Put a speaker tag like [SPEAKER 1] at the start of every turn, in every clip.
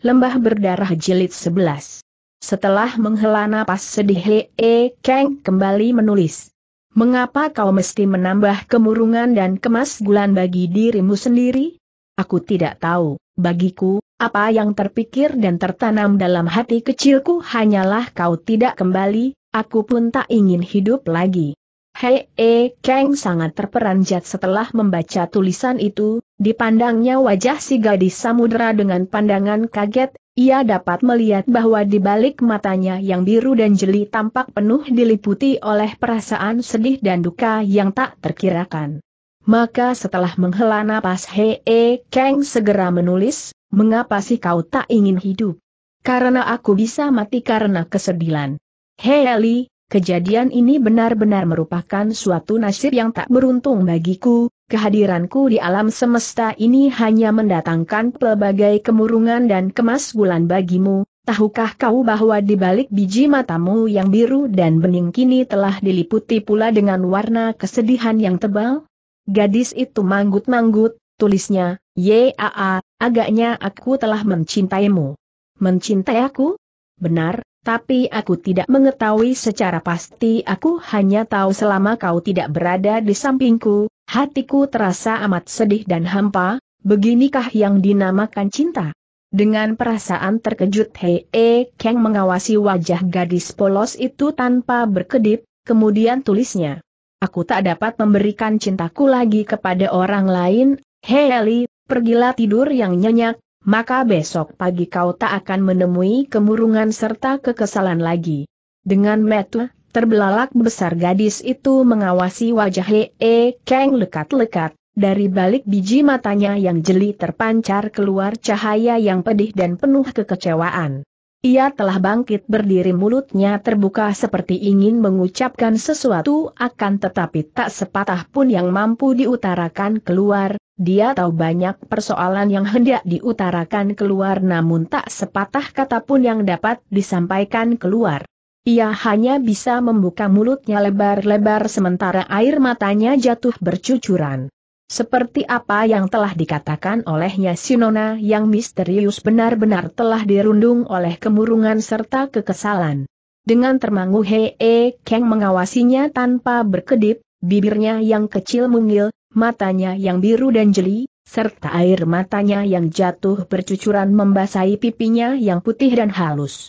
[SPEAKER 1] Lembah Berdarah Jilid 11 Setelah menghela napas sedih Hee Kang kembali menulis Mengapa kau mesti menambah kemurungan dan kemas kemasgulan bagi dirimu sendiri? Aku tidak tahu, bagiku, apa yang terpikir dan tertanam dalam hati kecilku hanyalah kau tidak kembali, aku pun tak ingin hidup lagi. Hei E Kang sangat terperanjat setelah membaca tulisan itu, dipandangnya wajah si gadis samudera dengan pandangan kaget, ia dapat melihat bahwa di balik matanya yang biru dan jeli tampak penuh diliputi oleh perasaan sedih dan duka yang tak terkirakan. Maka setelah menghela napas Hei E Kang segera menulis, mengapa sih kau tak ingin hidup? Karena aku bisa mati karena kesedihan. Hei Eli, Kejadian ini benar-benar merupakan suatu nasib yang tak beruntung bagiku, kehadiranku di alam semesta ini hanya mendatangkan pelbagai kemurungan dan kemas bulan bagimu, tahukah kau bahwa di balik biji matamu yang biru dan bening kini telah diliputi pula dengan warna kesedihan yang tebal? Gadis itu manggut-manggut, tulisnya, Yaa, agaknya aku telah mencintaimu. Mencintai aku? Benar, tapi aku tidak mengetahui secara pasti aku hanya tahu selama kau tidak berada di sampingku, hatiku terasa amat sedih dan hampa, beginikah yang dinamakan cinta? Dengan perasaan terkejut Hei e Kang mengawasi wajah gadis polos itu tanpa berkedip, kemudian tulisnya. Aku tak dapat memberikan cintaku lagi kepada orang lain, Hei Eli, pergilah tidur yang nyenyak, maka besok pagi kau tak akan menemui kemurungan serta kekesalan lagi. Dengan metu, terbelalak besar gadis itu mengawasi wajah E keng lekat-lekat, dari balik biji matanya yang jeli terpancar keluar cahaya yang pedih dan penuh kekecewaan. Ia telah bangkit berdiri mulutnya terbuka seperti ingin mengucapkan sesuatu akan tetapi tak sepatah pun yang mampu diutarakan keluar, dia tahu banyak persoalan yang hendak diutarakan keluar namun tak sepatah kata pun yang dapat disampaikan keluar. Ia hanya bisa membuka mulutnya lebar-lebar sementara air matanya jatuh bercucuran. Seperti apa yang telah dikatakan olehnya Sinona yang misterius benar-benar telah dirundung oleh kemurungan serta kekesalan. Dengan termangu Hee Kang mengawasinya tanpa berkedip, bibirnya yang kecil mungil, matanya yang biru dan jeli, serta air matanya yang jatuh bercucuran membasahi pipinya yang putih dan halus.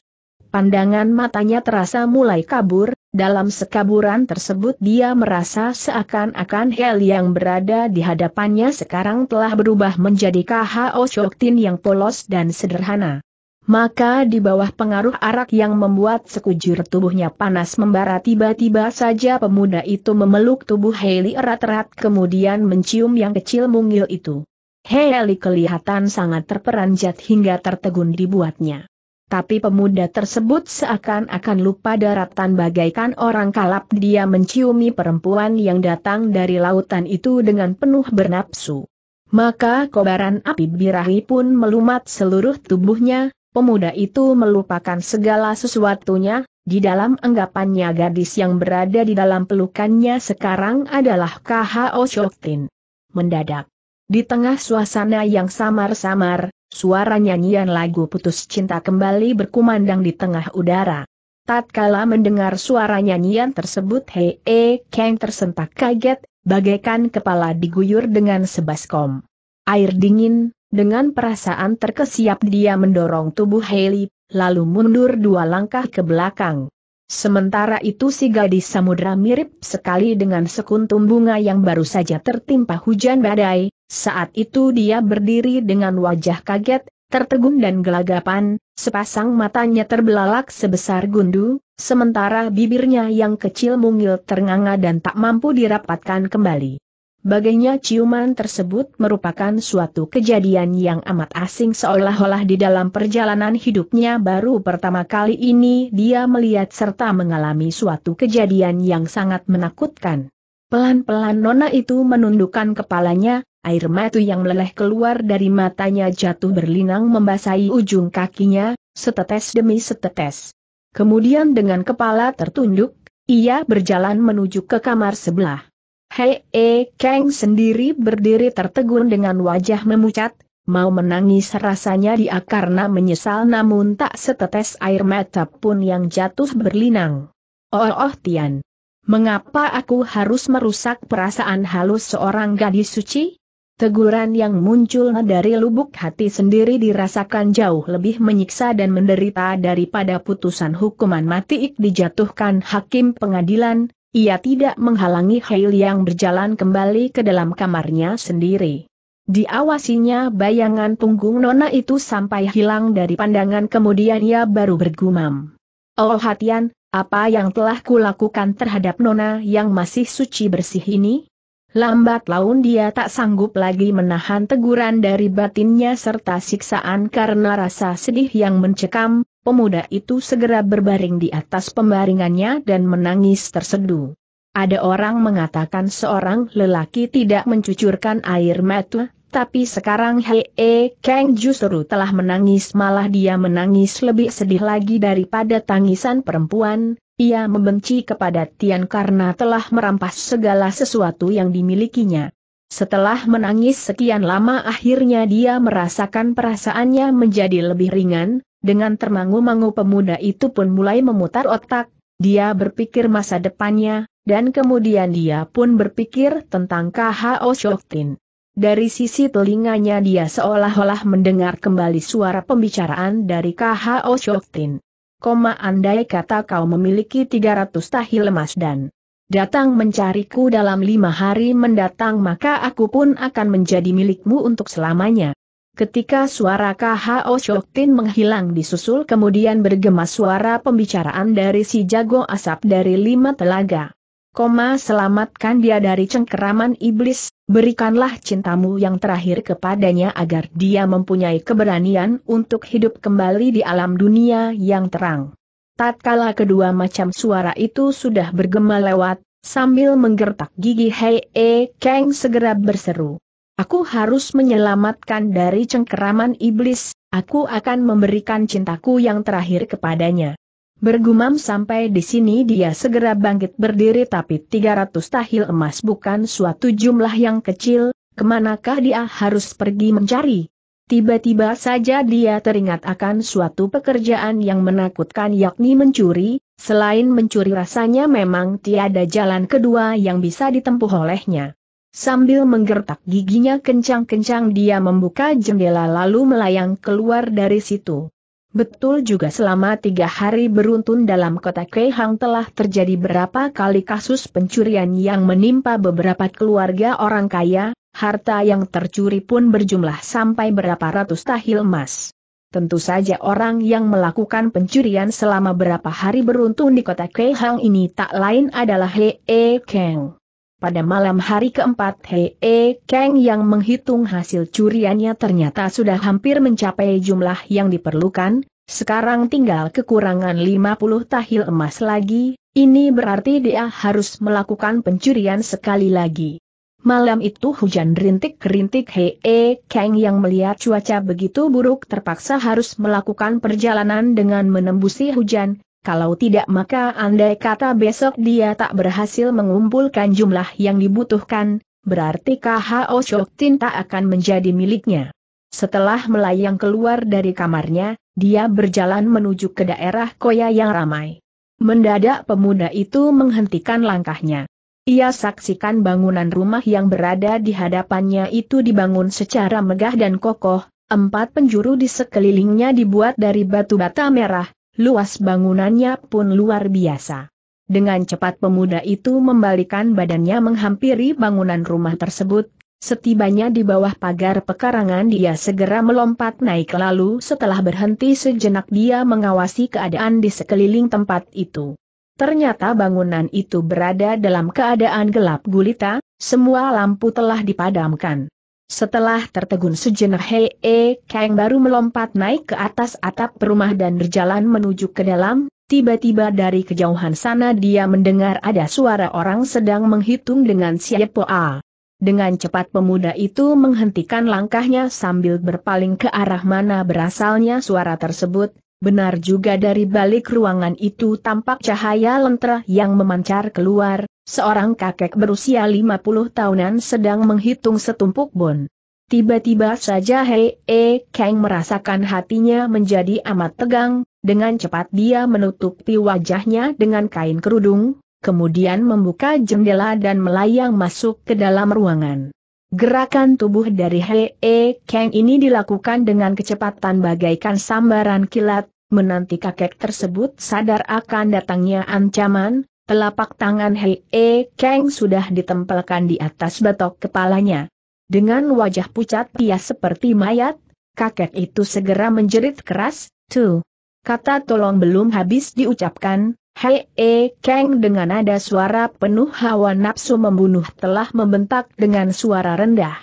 [SPEAKER 1] Pandangan matanya terasa mulai kabur, dalam sekaburan tersebut dia merasa seakan-akan Hel yang berada di hadapannya sekarang telah berubah menjadi KHO Shoktin yang polos dan sederhana. Maka di bawah pengaruh arak yang membuat sekujur tubuhnya panas membara tiba-tiba saja pemuda itu memeluk tubuh Heli erat-erat kemudian mencium yang kecil mungil itu. Heli kelihatan sangat terperanjat hingga tertegun dibuatnya. Tapi pemuda tersebut seakan-akan lupa daratan bagaikan orang kalap dia menciumi perempuan yang datang dari lautan itu dengan penuh bernapsu. Maka kobaran api birahi pun melumat seluruh tubuhnya, pemuda itu melupakan segala sesuatunya, di dalam anggapannya gadis yang berada di dalam pelukannya sekarang adalah KHO Shoktin. Mendadak. Di tengah suasana yang samar-samar, suara nyanyian lagu putus cinta kembali berkumandang di tengah udara. Tatkala mendengar suara nyanyian tersebut Hei -e Kang tersentak kaget, bagaikan kepala diguyur dengan sebaskom. Air dingin, dengan perasaan terkesiap dia mendorong tubuh Haley, lalu mundur dua langkah ke belakang. Sementara itu si gadis samudra mirip sekali dengan sekuntum bunga yang baru saja tertimpa hujan badai, saat itu dia berdiri dengan wajah kaget, tertegun dan gelagapan, sepasang matanya terbelalak sebesar gundu, sementara bibirnya yang kecil mungil ternganga dan tak mampu dirapatkan kembali. Baginya ciuman tersebut merupakan suatu kejadian yang amat asing seolah-olah di dalam perjalanan hidupnya baru pertama kali ini dia melihat serta mengalami suatu kejadian yang sangat menakutkan. Pelan-pelan Nona itu menundukkan kepalanya, air mata yang meleleh keluar dari matanya jatuh berlinang membasahi ujung kakinya, setetes demi setetes. Kemudian dengan kepala tertunduk, ia berjalan menuju ke kamar sebelah. Hei E Kang sendiri berdiri tertegun dengan wajah memucat, mau menangis rasanya dia karena menyesal namun tak setetes air mata pun yang jatuh berlinang. Oh, oh Tian. Mengapa aku harus merusak perasaan halus seorang gadis suci? Teguran yang muncul dari lubuk hati sendiri dirasakan jauh lebih menyiksa dan menderita daripada putusan hukuman mati ik dijatuhkan hakim pengadilan, ia tidak menghalangi Hale yang berjalan kembali ke dalam kamarnya sendiri. Diawasinya bayangan punggung nona itu sampai hilang dari pandangan kemudian ia baru bergumam. Oh hatian, apa yang telah kulakukan terhadap nona yang masih suci bersih ini? Lambat laun dia tak sanggup lagi menahan teguran dari batinnya serta siksaan karena rasa sedih yang mencekam, pemuda itu segera berbaring di atas pembaringannya dan menangis terseduh. Ada orang mengatakan seorang lelaki tidak mencucurkan air mata, tapi sekarang Hee Kang justru telah menangis malah dia menangis lebih sedih lagi daripada tangisan perempuan, ia membenci kepada Tian karena telah merampas segala sesuatu yang dimilikinya. Setelah menangis sekian lama akhirnya dia merasakan perasaannya menjadi lebih ringan, dengan termangu-mangu pemuda itu pun mulai memutar otak, dia berpikir masa depannya, dan kemudian dia pun berpikir tentang KHO Shoktin. Dari sisi telinganya dia seolah-olah mendengar kembali suara pembicaraan dari KHO Shoktin koma andai kata kau memiliki 300 tahil lemas dan datang mencariku dalam lima hari mendatang maka aku pun akan menjadi milikmu untuk selamanya. Ketika suara KHO Shoktin menghilang disusul kemudian bergema suara pembicaraan dari si jago asap dari lima telaga. Koma selamatkan dia dari cengkeraman iblis, berikanlah cintamu yang terakhir kepadanya agar dia mempunyai keberanian untuk hidup kembali di alam dunia yang terang. Tatkala kedua macam suara itu sudah bergema lewat, sambil menggertak gigi Hei E Kang segera berseru. Aku harus menyelamatkan dari cengkeraman iblis, aku akan memberikan cintaku yang terakhir kepadanya. Bergumam sampai di sini dia segera bangkit berdiri tapi 300 tahil emas bukan suatu jumlah yang kecil, kemanakah dia harus pergi mencari? Tiba-tiba saja dia teringat akan suatu pekerjaan yang menakutkan yakni mencuri, selain mencuri rasanya memang tiada jalan kedua yang bisa ditempuh olehnya. Sambil menggertak giginya kencang-kencang dia membuka jendela lalu melayang keluar dari situ. Betul juga selama tiga hari beruntun dalam kota Keihang telah terjadi berapa kali kasus pencurian yang menimpa beberapa keluarga orang kaya, harta yang tercuri pun berjumlah sampai berapa ratus tahil emas. Tentu saja orang yang melakukan pencurian selama berapa hari beruntun di kota Keihang ini tak lain adalah Hee Kang. Pada malam hari keempat hee Kang yang menghitung hasil curiannya ternyata sudah hampir mencapai jumlah yang diperlukan, sekarang tinggal kekurangan 50 tahil emas lagi, ini berarti dia harus melakukan pencurian sekali lagi. Malam itu hujan rintik-rintik hee Kang yang melihat cuaca begitu buruk terpaksa harus melakukan perjalanan dengan menembusi hujan, kalau tidak maka andai kata besok dia tak berhasil mengumpulkan jumlah yang dibutuhkan, berarti KHO Shoktin tak akan menjadi miliknya. Setelah melayang keluar dari kamarnya, dia berjalan menuju ke daerah Koya yang ramai. Mendadak pemuda itu menghentikan langkahnya. Ia saksikan bangunan rumah yang berada di hadapannya itu dibangun secara megah dan kokoh, empat penjuru di sekelilingnya dibuat dari batu bata merah, luas bangunannya pun luar biasa. Dengan cepat pemuda itu membalikan badannya menghampiri bangunan rumah tersebut, setibanya di bawah pagar pekarangan dia segera melompat naik lalu setelah berhenti sejenak dia mengawasi keadaan di sekeliling tempat itu. Ternyata bangunan itu berada dalam keadaan gelap gulita, semua lampu telah dipadamkan. Setelah tertegun sejenak Hei E Kang baru melompat naik ke atas atap rumah dan berjalan menuju ke dalam, tiba-tiba dari kejauhan sana dia mendengar ada suara orang sedang menghitung dengan siapa. Dengan cepat pemuda itu menghentikan langkahnya sambil berpaling ke arah mana berasalnya suara tersebut, benar juga dari balik ruangan itu tampak cahaya lentera yang memancar keluar, Seorang kakek berusia 50 tahunan sedang menghitung setumpuk bon. Tiba-tiba saja Hei E Kang merasakan hatinya menjadi amat tegang, dengan cepat dia menutupi wajahnya dengan kain kerudung, kemudian membuka jendela dan melayang masuk ke dalam ruangan. Gerakan tubuh dari Hei e Kang ini dilakukan dengan kecepatan bagaikan sambaran kilat, menanti kakek tersebut sadar akan datangnya ancaman, Telapak tangan Hei E Kang sudah ditempelkan di atas batok kepalanya. Dengan wajah pucat dia seperti mayat, kakek itu segera menjerit keras, tuh. Kata tolong belum habis diucapkan, Hei E Kang dengan nada suara penuh hawa nafsu membunuh telah membentak dengan suara rendah.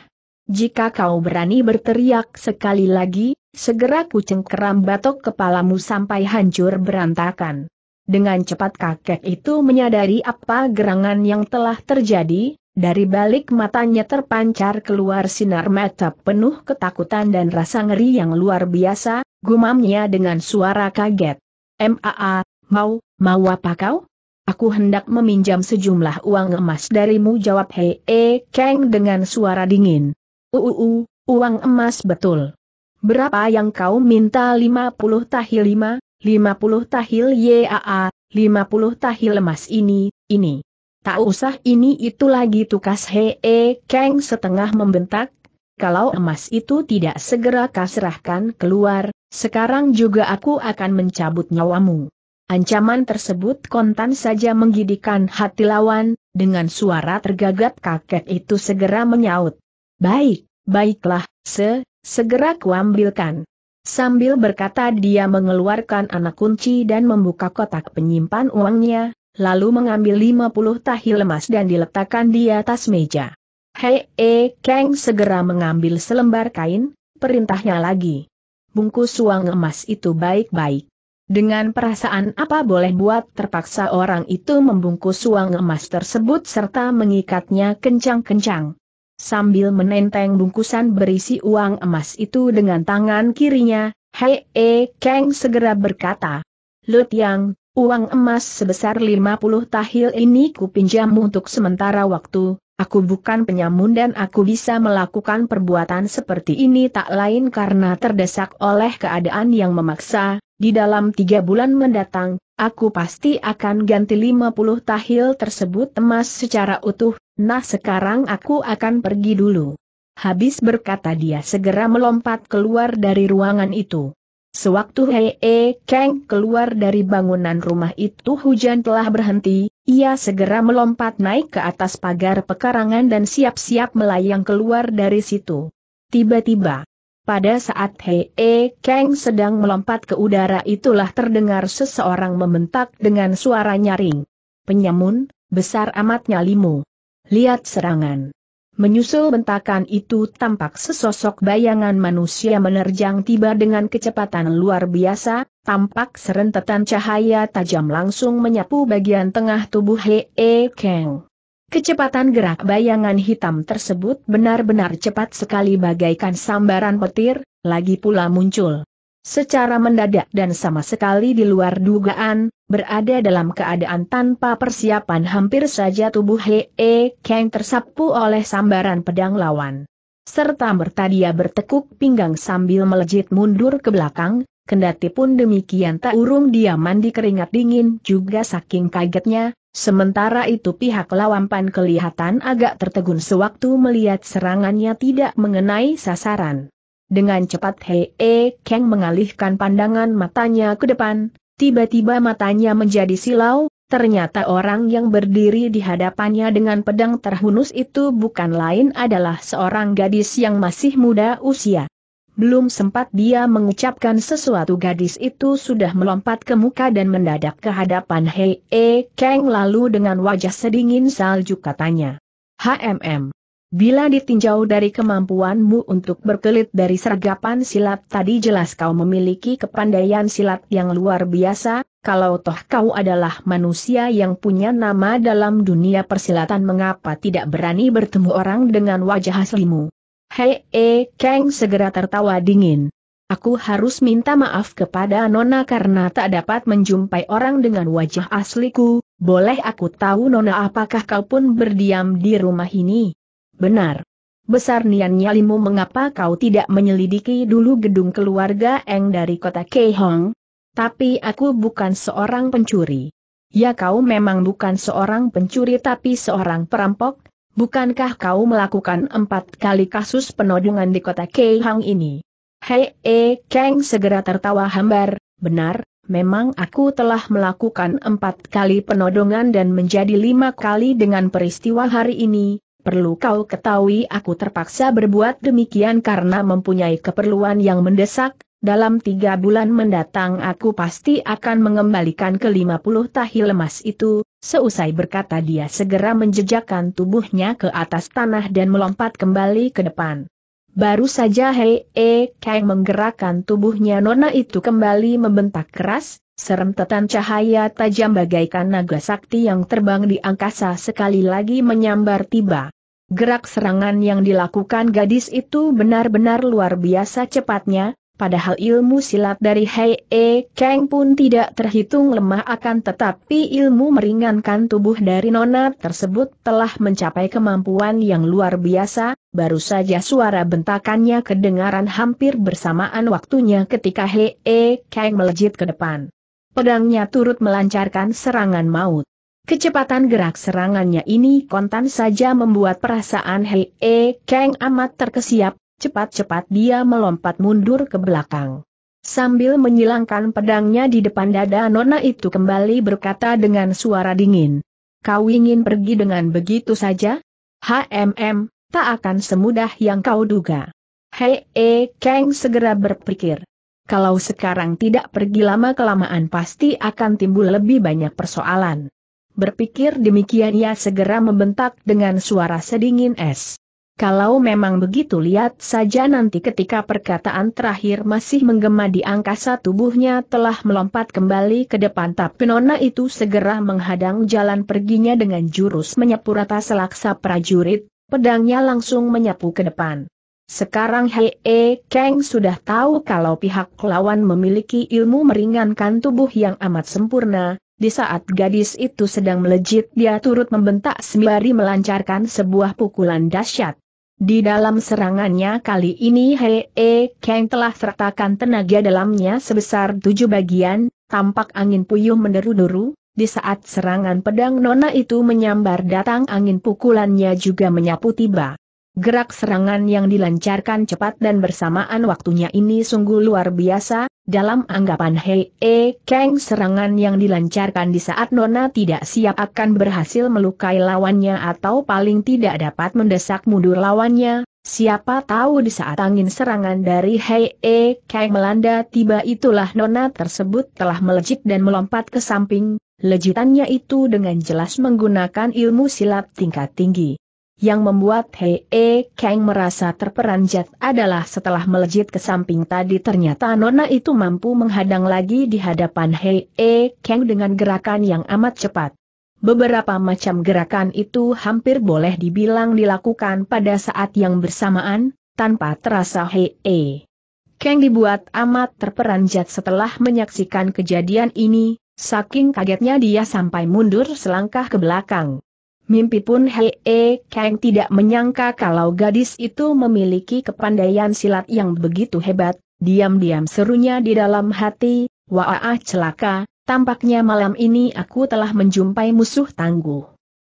[SPEAKER 1] Jika kau berani berteriak sekali lagi, segera kucengkeram batok kepalamu sampai hancur berantakan. Dengan cepat kakek itu menyadari apa gerangan yang telah terjadi, dari balik matanya terpancar keluar sinar mata penuh ketakutan dan rasa ngeri yang luar biasa, gumamnya dengan suara kaget. MAA, mau, mau apa kau? Aku hendak meminjam sejumlah uang emas darimu jawab Hei e, Kang dengan suara dingin. Uu, uang emas betul. Berapa yang kau minta 50 tahi 5? 50 tahil YAA, 50 tahil emas ini, ini. Tak usah ini itu lagi tukas Hee keng setengah membentak, kalau emas itu tidak segera kaserahkan keluar, sekarang juga aku akan mencabut nyawamu. Ancaman tersebut kontan saja menggidikan hati lawan, dengan suara tergagap kakek itu segera menyaut. Baik, baiklah, se, segera kuambilkan. Sambil berkata dia mengeluarkan anak kunci dan membuka kotak penyimpan uangnya, lalu mengambil 50 tahi emas dan diletakkan di atas meja. Hei, e, Kang segera mengambil selembar kain, perintahnya lagi. Bungkus uang emas itu baik-baik. Dengan perasaan apa boleh buat terpaksa orang itu membungkus uang emas tersebut serta mengikatnya kencang-kencang. Sambil menenteng bungkusan berisi uang emas itu dengan tangan kirinya, Hei E Kang segera berkata, Lut Yang, uang emas sebesar 50 tahil ini kupinjam untuk sementara waktu, aku bukan penyamun dan aku bisa melakukan perbuatan seperti ini tak lain karena terdesak oleh keadaan yang memaksa, di dalam tiga bulan mendatang, aku pasti akan ganti 50 tahil tersebut emas secara utuh, Nah sekarang aku akan pergi dulu. Habis berkata dia segera melompat keluar dari ruangan itu. Sewaktu Hei e Kang keluar dari bangunan rumah itu hujan telah berhenti, ia segera melompat naik ke atas pagar pekarangan dan siap-siap melayang keluar dari situ. Tiba-tiba, pada saat Hei e Kang sedang melompat ke udara itulah terdengar seseorang membentak dengan suara nyaring. Penyamun, besar amatnya nyalimu. Lihat serangan. Menyusul bentakan itu tampak sesosok bayangan manusia menerjang tiba dengan kecepatan luar biasa, tampak serentetan cahaya tajam langsung menyapu bagian tengah tubuh Hee E Kang. Kecepatan gerak bayangan hitam tersebut benar-benar cepat sekali bagaikan sambaran petir, lagi pula muncul secara mendadak dan sama sekali di luar dugaan, berada dalam keadaan tanpa persiapan hampir saja tubuh Hee E Kang tersapu oleh sambaran pedang lawan. Serta merta dia bertekuk pinggang sambil melejit mundur ke belakang, kendati pun demikian tak urung dia mandi keringat dingin juga saking kagetnya, Sementara itu pihak lawan pan kelihatan agak tertegun sewaktu melihat serangannya tidak mengenai sasaran. Dengan cepat Hei e Kang mengalihkan pandangan matanya ke depan, tiba-tiba matanya menjadi silau, ternyata orang yang berdiri di hadapannya dengan pedang terhunus itu bukan lain adalah seorang gadis yang masih muda usia. Belum sempat dia mengucapkan sesuatu gadis itu sudah melompat ke muka dan mendadak ke hadapan Hei E Kang lalu dengan wajah sedingin salju katanya. HMM. Bila ditinjau dari kemampuanmu untuk berkelit dari sergapan silat tadi jelas kau memiliki kepandaian silat yang luar biasa, kalau toh kau adalah manusia yang punya nama dalam dunia persilatan mengapa tidak berani bertemu orang dengan wajah aslimu? Hei, e, eh, Kang segera tertawa dingin. Aku harus minta maaf kepada Nona karena tak dapat menjumpai orang dengan wajah asliku, boleh aku tahu Nona apakah kau pun berdiam di rumah ini? Benar. Besar nian nyalimu mengapa kau tidak menyelidiki dulu gedung keluarga Eng dari kota Keihong? Tapi aku bukan seorang pencuri. Ya kau memang bukan seorang pencuri tapi seorang perampok, bukankah kau melakukan empat kali kasus penodongan di kota Keihong ini? Hei, e, eh, Kang segera tertawa hambar, benar, memang aku telah melakukan empat kali penodongan dan menjadi lima kali dengan peristiwa hari ini, Perlu kau ketahui aku terpaksa berbuat demikian karena mempunyai keperluan yang mendesak, dalam tiga bulan mendatang aku pasti akan mengembalikan ke puluh tahi lemas itu, seusai berkata dia segera menjejakkan tubuhnya ke atas tanah dan melompat kembali ke depan. Baru saja Hei E Kang menggerakkan tubuhnya nona itu kembali membentak keras, Serem tetan cahaya tajam bagaikan naga sakti yang terbang di angkasa sekali lagi menyambar tiba. Gerak serangan yang dilakukan gadis itu benar-benar luar biasa cepatnya, padahal ilmu silat dari Hei E Kang pun tidak terhitung lemah akan tetapi ilmu meringankan tubuh dari nona tersebut telah mencapai kemampuan yang luar biasa, baru saja suara bentakannya kedengaran hampir bersamaan waktunya ketika Hei E Kang melejit ke depan. Pedangnya turut melancarkan serangan maut. Kecepatan gerak serangannya ini kontan saja membuat perasaan Hei E Kang amat terkesiap, cepat-cepat dia melompat mundur ke belakang. Sambil menyilangkan pedangnya di depan dada Nona itu kembali berkata dengan suara dingin. Kau ingin pergi dengan begitu saja? HMM, tak akan semudah yang kau duga. Hei E Kang segera berpikir. Kalau sekarang tidak pergi lama-kelamaan pasti akan timbul lebih banyak persoalan. Berpikir demikian ia segera membentak dengan suara sedingin es. Kalau memang begitu lihat saja nanti ketika perkataan terakhir masih menggema di angkasa tubuhnya telah melompat kembali ke depan tapi nona itu segera menghadang jalan perginya dengan jurus menyapu rata selaksa prajurit, pedangnya langsung menyapu ke depan. Sekarang Hei e Kang sudah tahu kalau pihak lawan memiliki ilmu meringankan tubuh yang amat sempurna, di saat gadis itu sedang melejit dia turut membentak sembari melancarkan sebuah pukulan dahsyat. Di dalam serangannya kali ini Hei e Kang telah sertakan tenaga dalamnya sebesar tujuh bagian, tampak angin puyuh meneru deru di saat serangan pedang Nona itu menyambar datang angin pukulannya juga menyapu tiba. Gerak serangan yang dilancarkan cepat dan bersamaan waktunya ini sungguh luar biasa, dalam anggapan Hei E Kang serangan yang dilancarkan di saat Nona tidak siap akan berhasil melukai lawannya atau paling tidak dapat mendesak mundur lawannya, siapa tahu di saat angin serangan dari Hei E Kang melanda tiba itulah Nona tersebut telah melejit dan melompat ke samping, lejitannya itu dengan jelas menggunakan ilmu silat tingkat tinggi. Yang membuat Hei e Kang merasa terperanjat adalah setelah melejit ke samping tadi ternyata Nona itu mampu menghadang lagi di hadapan Hei e Kang dengan gerakan yang amat cepat. Beberapa macam gerakan itu hampir boleh dibilang dilakukan pada saat yang bersamaan, tanpa terasa Hei e Kang dibuat amat terperanjat setelah menyaksikan kejadian ini, saking kagetnya dia sampai mundur selangkah ke belakang. Mimpi pun Hee Kang tidak menyangka kalau gadis itu memiliki kepandaian silat yang begitu hebat, diam-diam serunya di dalam hati, Wa'ah ah, celaka, tampaknya malam ini aku telah menjumpai musuh tangguh.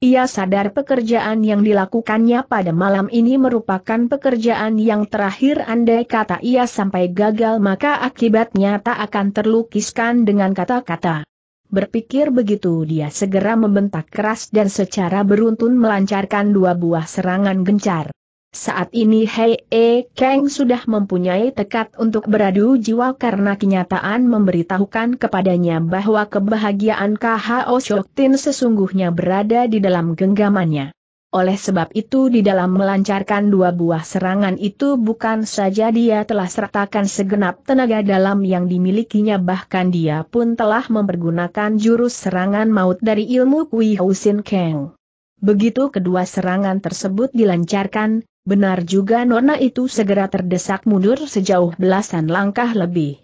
[SPEAKER 1] Ia sadar pekerjaan yang dilakukannya pada malam ini merupakan pekerjaan yang terakhir andai kata ia sampai gagal maka akibatnya tak akan terlukiskan dengan kata-kata. Berpikir begitu dia segera membentak keras dan secara beruntun melancarkan dua buah serangan gencar. Saat ini Hei E Kang sudah mempunyai tekad untuk beradu jiwa karena kenyataan memberitahukan kepadanya bahwa kebahagiaan KHO Shoktin sesungguhnya berada di dalam genggamannya. Oleh sebab itu di dalam melancarkan dua buah serangan itu bukan saja dia telah sertakan segenap tenaga dalam yang dimilikinya bahkan dia pun telah mempergunakan jurus serangan maut dari ilmu Kui Housin Kang. Begitu kedua serangan tersebut dilancarkan, benar juga Nona itu segera terdesak mundur sejauh belasan langkah lebih.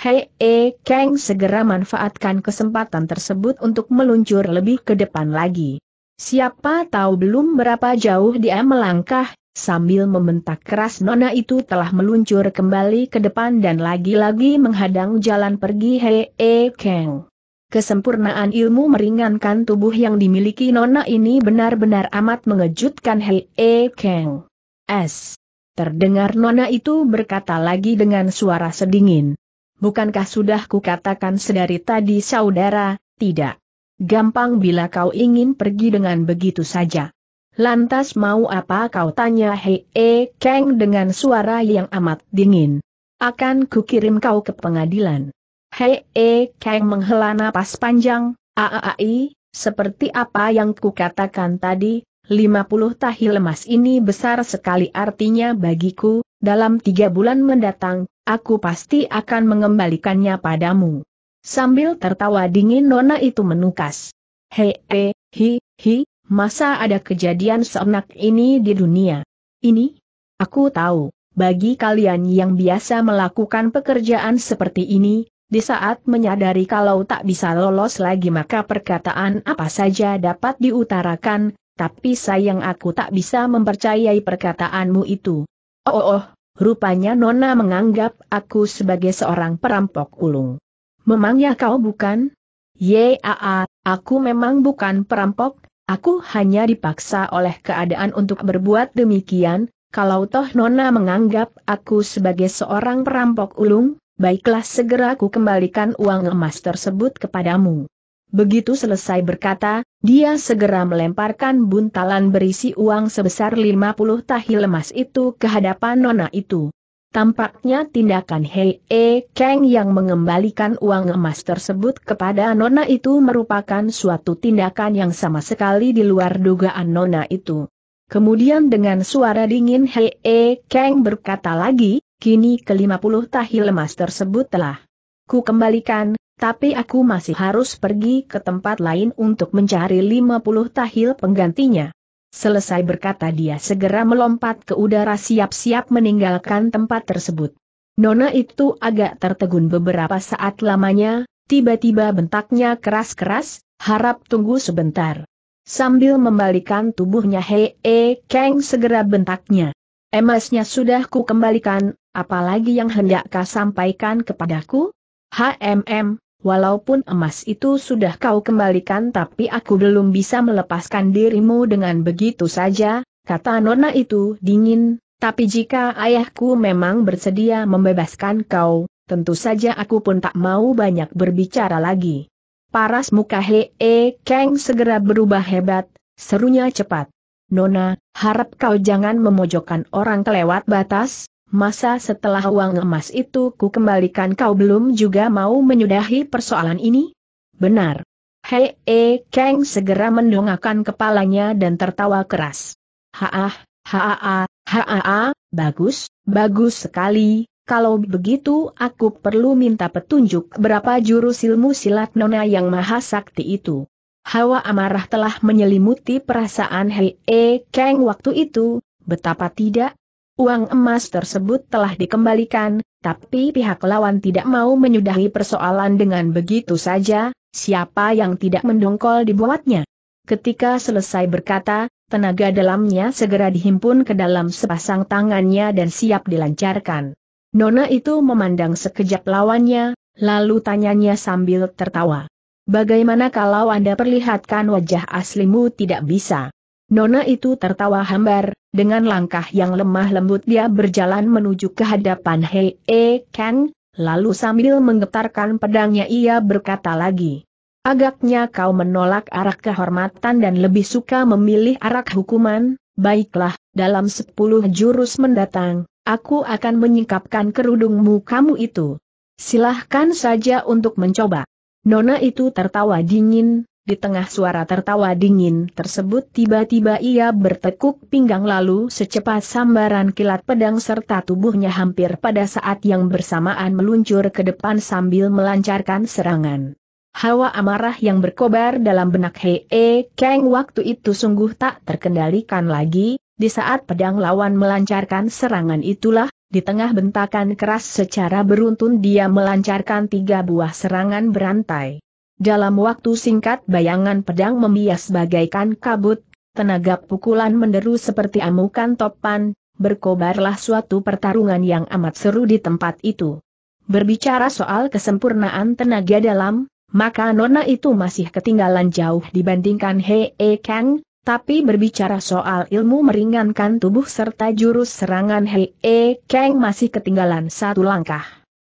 [SPEAKER 1] Hei E Kang segera manfaatkan kesempatan tersebut untuk meluncur lebih ke depan lagi. Siapa tahu belum berapa jauh dia melangkah, sambil membentak keras nona itu telah meluncur kembali ke depan dan lagi-lagi menghadang jalan pergi Hee Kang. Kesempurnaan ilmu meringankan tubuh yang dimiliki Nona ini benar-benar amat mengejutkan Hee Kang. S. Terdengar Nona itu berkata lagi dengan suara sedingin. Bukankah sudah kukatakan sedari tadi saudara, tidak. Gampang bila kau ingin pergi dengan begitu saja. Lantas mau apa kau tanya Hei e Kang dengan suara yang amat dingin. Akan kukirim kau ke pengadilan. Hei e Kang menghela napas panjang, aaai, seperti apa yang kukatakan tadi, 50 tahi lemas ini besar sekali artinya bagiku, dalam tiga bulan mendatang, aku pasti akan mengembalikannya padamu. Sambil tertawa dingin Nona itu menukas. Hei, he, hi, hi, masa ada kejadian seenak ini di dunia? Ini? Aku tahu, bagi kalian yang biasa melakukan pekerjaan seperti ini, di saat menyadari kalau tak bisa lolos lagi maka perkataan apa saja dapat diutarakan, tapi sayang aku tak bisa mempercayai perkataanmu itu. Oh, oh, oh rupanya Nona menganggap aku sebagai seorang perampok ulung. Memangnya kau bukan? Yaa, aku memang bukan perampok, aku hanya dipaksa oleh keadaan untuk berbuat demikian, kalau toh Nona menganggap aku sebagai seorang perampok ulung, baiklah segera aku kembalikan uang emas tersebut kepadamu. Begitu selesai berkata, dia segera melemparkan buntalan berisi uang sebesar 50 tahil emas itu ke hadapan Nona itu. Tampaknya tindakan Hei E Kang yang mengembalikan uang emas tersebut kepada Nona itu merupakan suatu tindakan yang sama sekali di luar dugaan Nona itu. Kemudian dengan suara dingin Hei E Kang berkata lagi, kini ke-50 tahil emas tersebut telah ku kembalikan, tapi aku masih harus pergi ke tempat lain untuk mencari 50 tahil penggantinya. Selesai berkata dia segera melompat ke udara siap-siap meninggalkan tempat tersebut. Nona itu agak tertegun beberapa saat lamanya, tiba-tiba bentaknya keras-keras, harap tunggu sebentar. Sambil membalikan tubuhnya Hei -he Kang segera bentaknya. Emasnya sudah ku kembalikan, apalagi yang hendak kau sampaikan kepadaku? HMM, Walaupun emas itu sudah kau kembalikan tapi aku belum bisa melepaskan dirimu dengan begitu saja, kata Nona itu dingin, tapi jika ayahku memang bersedia membebaskan kau, tentu saja aku pun tak mau banyak berbicara lagi. Paras muka Hee -he e Kang segera berubah hebat, serunya cepat. Nona, harap kau jangan memojokkan orang kelewat batas, masa setelah uang emas itu ku kembalikan kau belum juga mau menyudahi persoalan ini? Benar. Hei, e, Kang segera mendongakkan kepalanya dan tertawa keras. Haah, haa, haa, bagus, bagus sekali, kalau begitu aku perlu minta petunjuk berapa jurus ilmu silat nona yang maha sakti itu. Hawa amarah telah menyelimuti perasaan Hei E Kang waktu itu, betapa tidak, Uang emas tersebut telah dikembalikan, tapi pihak lawan tidak mau menyudahi persoalan dengan begitu saja, siapa yang tidak mendongkol dibuatnya. Ketika selesai berkata, tenaga dalamnya segera dihimpun ke dalam sepasang tangannya dan siap dilancarkan. Nona itu memandang sekejap lawannya, lalu tanyanya sambil tertawa. Bagaimana kalau Anda perlihatkan wajah aslimu tidak bisa? Nona itu tertawa hambar, dengan langkah yang lemah lembut dia berjalan menuju ke hadapan Hei E Ken, lalu sambil menggetarkan pedangnya ia berkata lagi. Agaknya kau menolak arah kehormatan dan lebih suka memilih arah hukuman, baiklah, dalam sepuluh jurus mendatang, aku akan menyingkapkan kerudungmu kamu itu. Silahkan saja untuk mencoba. Nona itu tertawa dingin, di tengah suara tertawa dingin tersebut tiba-tiba ia bertekuk pinggang lalu secepat sambaran kilat pedang serta tubuhnya hampir pada saat yang bersamaan meluncur ke depan sambil melancarkan serangan. Hawa amarah yang berkobar dalam benak Hee Kang waktu itu sungguh tak terkendalikan lagi, di saat pedang lawan melancarkan serangan itulah, di tengah bentakan keras secara beruntun dia melancarkan tiga buah serangan berantai. Dalam waktu singkat bayangan pedang membias bagaikan kabut, tenaga pukulan menderu seperti amukan topan, berkobarlah suatu pertarungan yang amat seru di tempat itu. Berbicara soal kesempurnaan tenaga dalam, maka Nona itu masih ketinggalan jauh dibandingkan Hei E Kang, tapi berbicara soal ilmu meringankan tubuh serta jurus serangan Hei -e Kang masih ketinggalan satu langkah.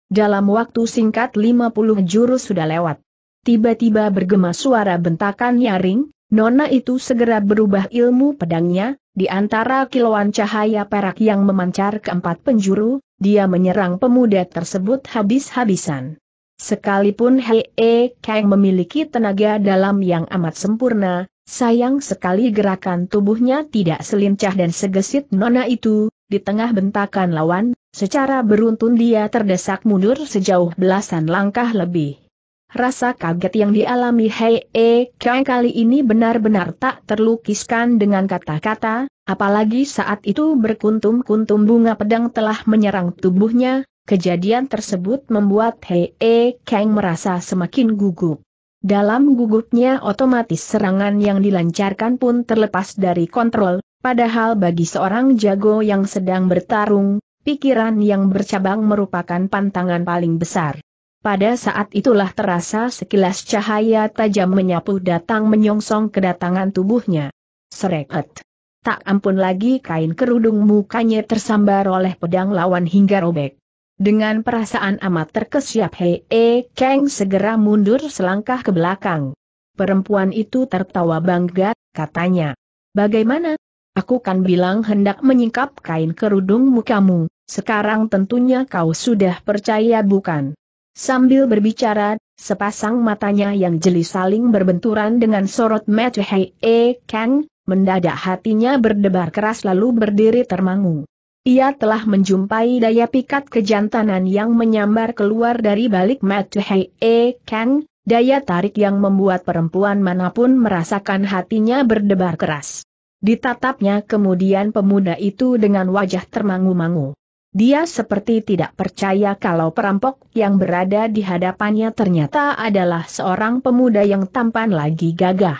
[SPEAKER 1] Dalam waktu singkat 50 jurus sudah lewat tiba-tiba bergema suara bentakan nyaring, Nona itu segera berubah ilmu pedangnya, di antara kilauan cahaya perak yang memancar keempat penjuru, dia menyerang pemuda tersebut habis-habisan. Sekalipun Hei -e Kang memiliki tenaga dalam yang amat sempurna, sayang sekali gerakan tubuhnya tidak selincah dan segesit Nona itu, di tengah bentakan lawan, secara beruntun dia terdesak mundur sejauh belasan langkah lebih. Rasa kaget yang dialami Hei E Kang kali ini benar-benar tak terlukiskan dengan kata-kata, apalagi saat itu berkuntum-kuntum bunga pedang telah menyerang tubuhnya, kejadian tersebut membuat Hei E Kang merasa semakin gugup. Dalam gugupnya otomatis serangan yang dilancarkan pun terlepas dari kontrol, padahal bagi seorang jago yang sedang bertarung, pikiran yang bercabang merupakan pantangan paling besar. Pada saat itulah terasa sekilas cahaya tajam menyapu datang menyongsong kedatangan tubuhnya. Sereket. Tak ampun lagi kain kerudung mukanya tersambar oleh pedang lawan hingga robek. Dengan perasaan amat terkesiap Hei E Kang segera mundur selangkah ke belakang. Perempuan itu tertawa bangga, katanya. Bagaimana? Aku kan bilang hendak menyingkap kain kerudung mukamu. sekarang tentunya kau sudah percaya bukan? Sambil berbicara, sepasang matanya yang jeli saling berbenturan dengan sorot mata Hei E Kang, mendadak hatinya berdebar keras lalu berdiri termangu. Ia telah menjumpai daya pikat kejantanan yang menyambar keluar dari balik mata Hei E Kang, daya tarik yang membuat perempuan manapun merasakan hatinya berdebar keras. Ditatapnya kemudian pemuda itu dengan wajah termangu-mangu. Dia seperti tidak percaya kalau perampok yang berada di hadapannya ternyata adalah seorang pemuda yang tampan lagi gagah.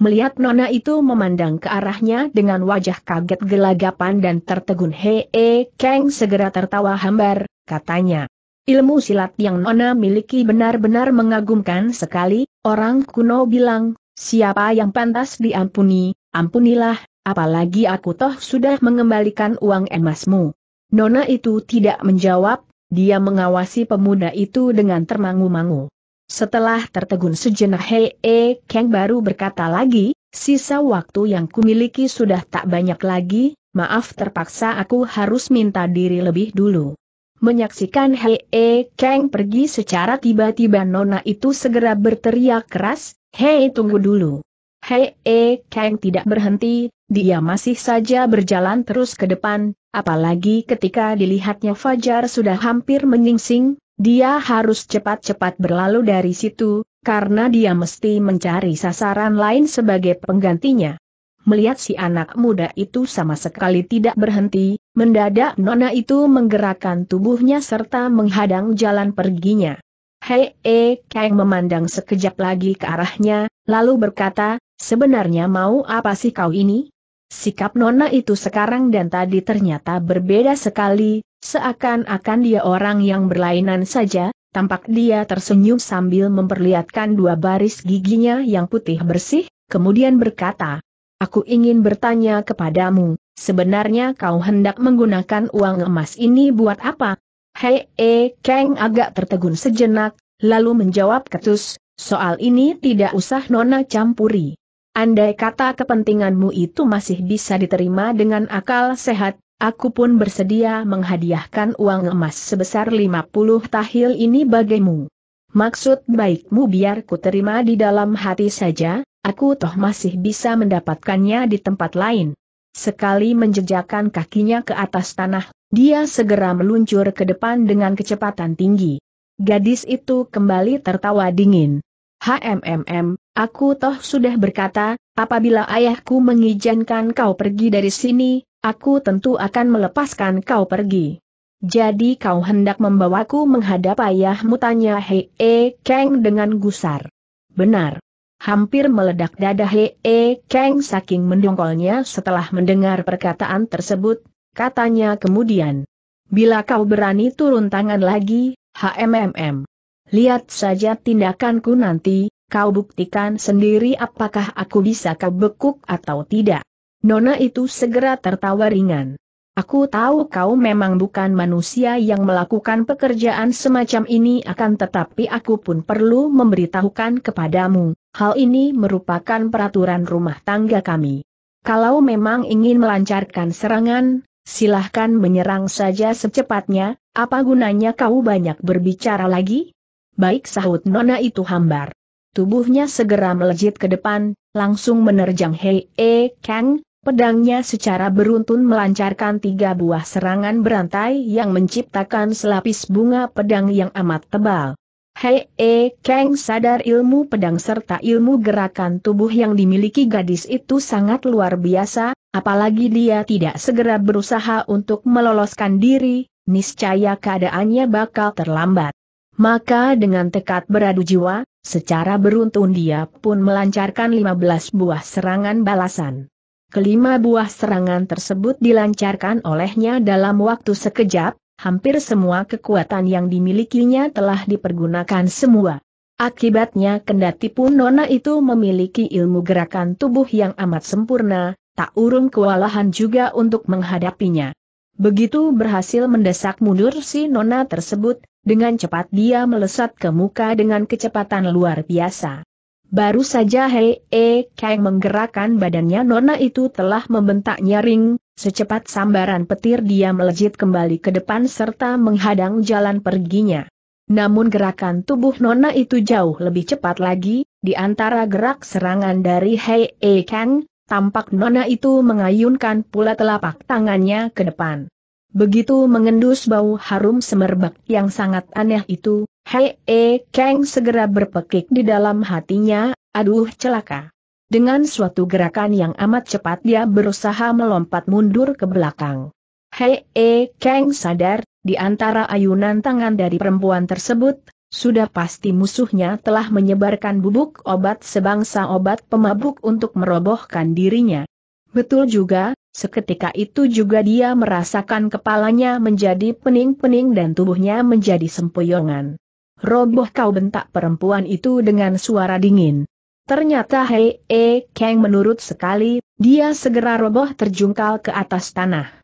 [SPEAKER 1] Melihat Nona itu memandang ke arahnya dengan wajah kaget gelagapan dan tertegun hee, Kang segera tertawa hambar, katanya. Ilmu silat yang Nona miliki benar-benar mengagumkan sekali, orang kuno bilang, siapa yang pantas diampuni, ampunilah, apalagi aku toh sudah mengembalikan uang emasmu. Nona itu tidak menjawab, dia mengawasi pemuda itu dengan termangu-mangu. Setelah tertegun sejenak Hei E Kang baru berkata lagi, sisa waktu yang kumiliki sudah tak banyak lagi, maaf terpaksa aku harus minta diri lebih dulu. Menyaksikan Hei E Kang pergi secara tiba-tiba Nona itu segera berteriak keras, Hei tunggu dulu. Hei E Kang tidak berhenti, dia masih saja berjalan terus ke depan, Apalagi ketika dilihatnya Fajar sudah hampir menyingsing, dia harus cepat-cepat berlalu dari situ, karena dia mesti mencari sasaran lain sebagai penggantinya. Melihat si anak muda itu sama sekali tidak berhenti, mendadak Nona itu menggerakkan tubuhnya serta menghadang jalan perginya. Hei, eh, Kang memandang sekejap lagi ke arahnya, lalu berkata, Sebenarnya mau apa sih kau ini? Sikap Nona itu sekarang dan tadi ternyata berbeda sekali, seakan-akan dia orang yang berlainan saja, tampak dia tersenyum sambil memperlihatkan dua baris giginya yang putih bersih, kemudian berkata, Aku ingin bertanya kepadamu, sebenarnya kau hendak menggunakan uang emas ini buat apa? Hei, eh, Kang agak tertegun sejenak, lalu menjawab ketus, soal ini tidak usah Nona campuri. Andai kata kepentinganmu itu masih bisa diterima dengan akal sehat, aku pun bersedia menghadiahkan uang emas sebesar 50 tahil ini bagimu. Maksud baikmu biar ku terima di dalam hati saja, aku toh masih bisa mendapatkannya di tempat lain. Sekali menjejakkan kakinya ke atas tanah, dia segera meluncur ke depan dengan kecepatan tinggi. Gadis itu kembali tertawa dingin. HMMM, Aku toh sudah berkata, apabila ayahku mengizinkan kau pergi dari sini, aku tentu akan melepaskan kau pergi. Jadi kau hendak membawaku menghadap ayahmu tanya Hei -e Kang dengan gusar. Benar. Hampir meledak dada Hei -e Kang saking mendongkolnya setelah mendengar perkataan tersebut, katanya kemudian. Bila kau berani turun tangan lagi, HMMM. Lihat saja tindakanku nanti, kau buktikan sendiri apakah aku bisa kau bekuk atau tidak. Nona itu segera tertawa ringan. Aku tahu kau memang bukan manusia yang melakukan pekerjaan semacam ini akan tetapi aku pun perlu memberitahukan kepadamu, hal ini merupakan peraturan rumah tangga kami. Kalau memang ingin melancarkan serangan, silahkan menyerang saja secepatnya, apa gunanya kau banyak berbicara lagi? Baik sahut Nona itu hambar. Tubuhnya segera melejit ke depan, langsung menerjang Hei E Kang, pedangnya secara beruntun melancarkan tiga buah serangan berantai yang menciptakan selapis bunga pedang yang amat tebal. Hei E Kang sadar ilmu pedang serta ilmu gerakan tubuh yang dimiliki gadis itu sangat luar biasa, apalagi dia tidak segera berusaha untuk meloloskan diri, niscaya keadaannya bakal terlambat. Maka dengan tekad beradu jiwa, Secara beruntun dia pun melancarkan 15 buah serangan balasan. Kelima buah serangan tersebut dilancarkan olehnya dalam waktu sekejap, hampir semua kekuatan yang dimilikinya telah dipergunakan semua. Akibatnya kendati pun Nona itu memiliki ilmu gerakan tubuh yang amat sempurna, tak urung kewalahan juga untuk menghadapinya. Begitu berhasil mendesak mundur si nona tersebut, dengan cepat dia melesat ke muka dengan kecepatan luar biasa. Baru saja Hei E Kang menggerakkan badannya nona itu telah membentak nyaring, secepat sambaran petir dia melejit kembali ke depan serta menghadang jalan perginya. Namun gerakan tubuh nona itu jauh lebih cepat lagi, di antara gerak serangan dari Hei E Kang, Tampak nona itu mengayunkan pula telapak tangannya ke depan. Begitu mengendus bau harum semerbak yang sangat aneh itu, Hei E Kang segera berpekik di dalam hatinya, aduh celaka. Dengan suatu gerakan yang amat cepat dia berusaha melompat mundur ke belakang. Hei E Kang sadar, di antara ayunan tangan dari perempuan tersebut, sudah pasti musuhnya telah menyebarkan bubuk obat sebangsa obat pemabuk untuk merobohkan dirinya. Betul juga, seketika itu juga dia merasakan kepalanya menjadi pening-pening dan tubuhnya menjadi sempoyongan. Roboh kau bentak perempuan itu dengan suara dingin. Ternyata Hei E Kang menurut sekali, dia segera roboh terjungkal ke atas tanah.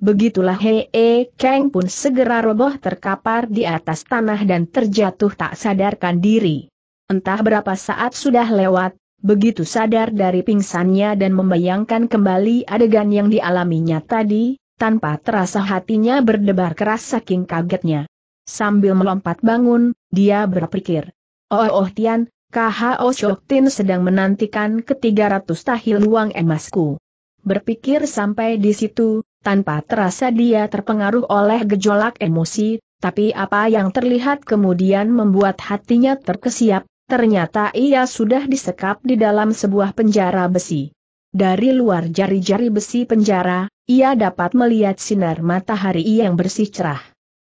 [SPEAKER 1] Begitulah Hee Kang pun segera roboh terkapar di atas tanah dan terjatuh tak sadarkan diri. Entah berapa saat sudah lewat, begitu sadar dari pingsannya dan membayangkan kembali adegan yang dialaminya tadi, tanpa terasa hatinya berdebar keras saking kagetnya. Sambil melompat bangun, dia berpikir, Oh oh Tian, KHO tin sedang menantikan ketiga ratus tahil uang emasku. Berpikir sampai di situ, tanpa terasa dia terpengaruh oleh gejolak emosi, tapi apa yang terlihat kemudian membuat hatinya terkesiap, ternyata ia sudah disekap di dalam sebuah penjara besi. Dari luar jari-jari besi penjara, ia dapat melihat sinar matahari yang bersih cerah.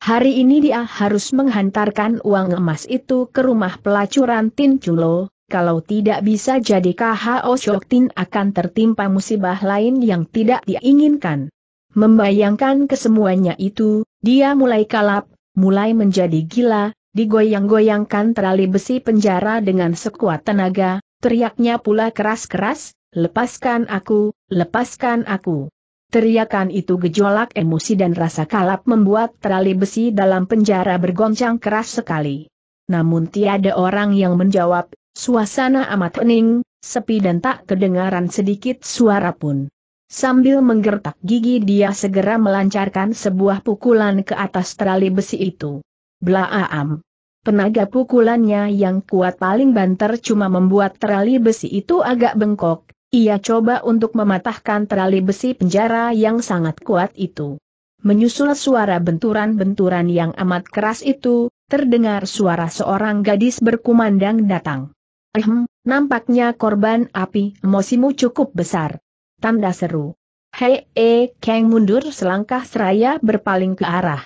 [SPEAKER 1] Hari ini dia harus menghantarkan uang emas itu ke rumah pelacuran Tin Culo, kalau tidak bisa jadi KHO Shoktin akan tertimpa musibah lain yang tidak diinginkan. Membayangkan kesemuanya itu, dia mulai kalap, mulai menjadi gila, digoyang-goyangkan terali besi penjara dengan sekuat tenaga, teriaknya pula keras-keras, lepaskan aku, lepaskan aku. Teriakan itu gejolak emosi dan rasa kalap membuat terali besi dalam penjara bergoncang keras sekali. Namun tiada orang yang menjawab, Suasana amat hening, sepi dan tak kedengaran sedikit suara pun. Sambil menggertak gigi dia segera melancarkan sebuah pukulan ke atas trali besi itu. Blaaam. Tenaga pukulannya yang kuat paling banter cuma membuat trali besi itu agak bengkok, ia coba untuk mematahkan trali besi penjara yang sangat kuat itu. Menyusul suara benturan-benturan yang amat keras itu, terdengar suara seorang gadis berkumandang datang. Ehem, nampaknya korban api emosimu cukup besar. Tanda seru. Hei, e, Kang mundur selangkah seraya berpaling ke arah.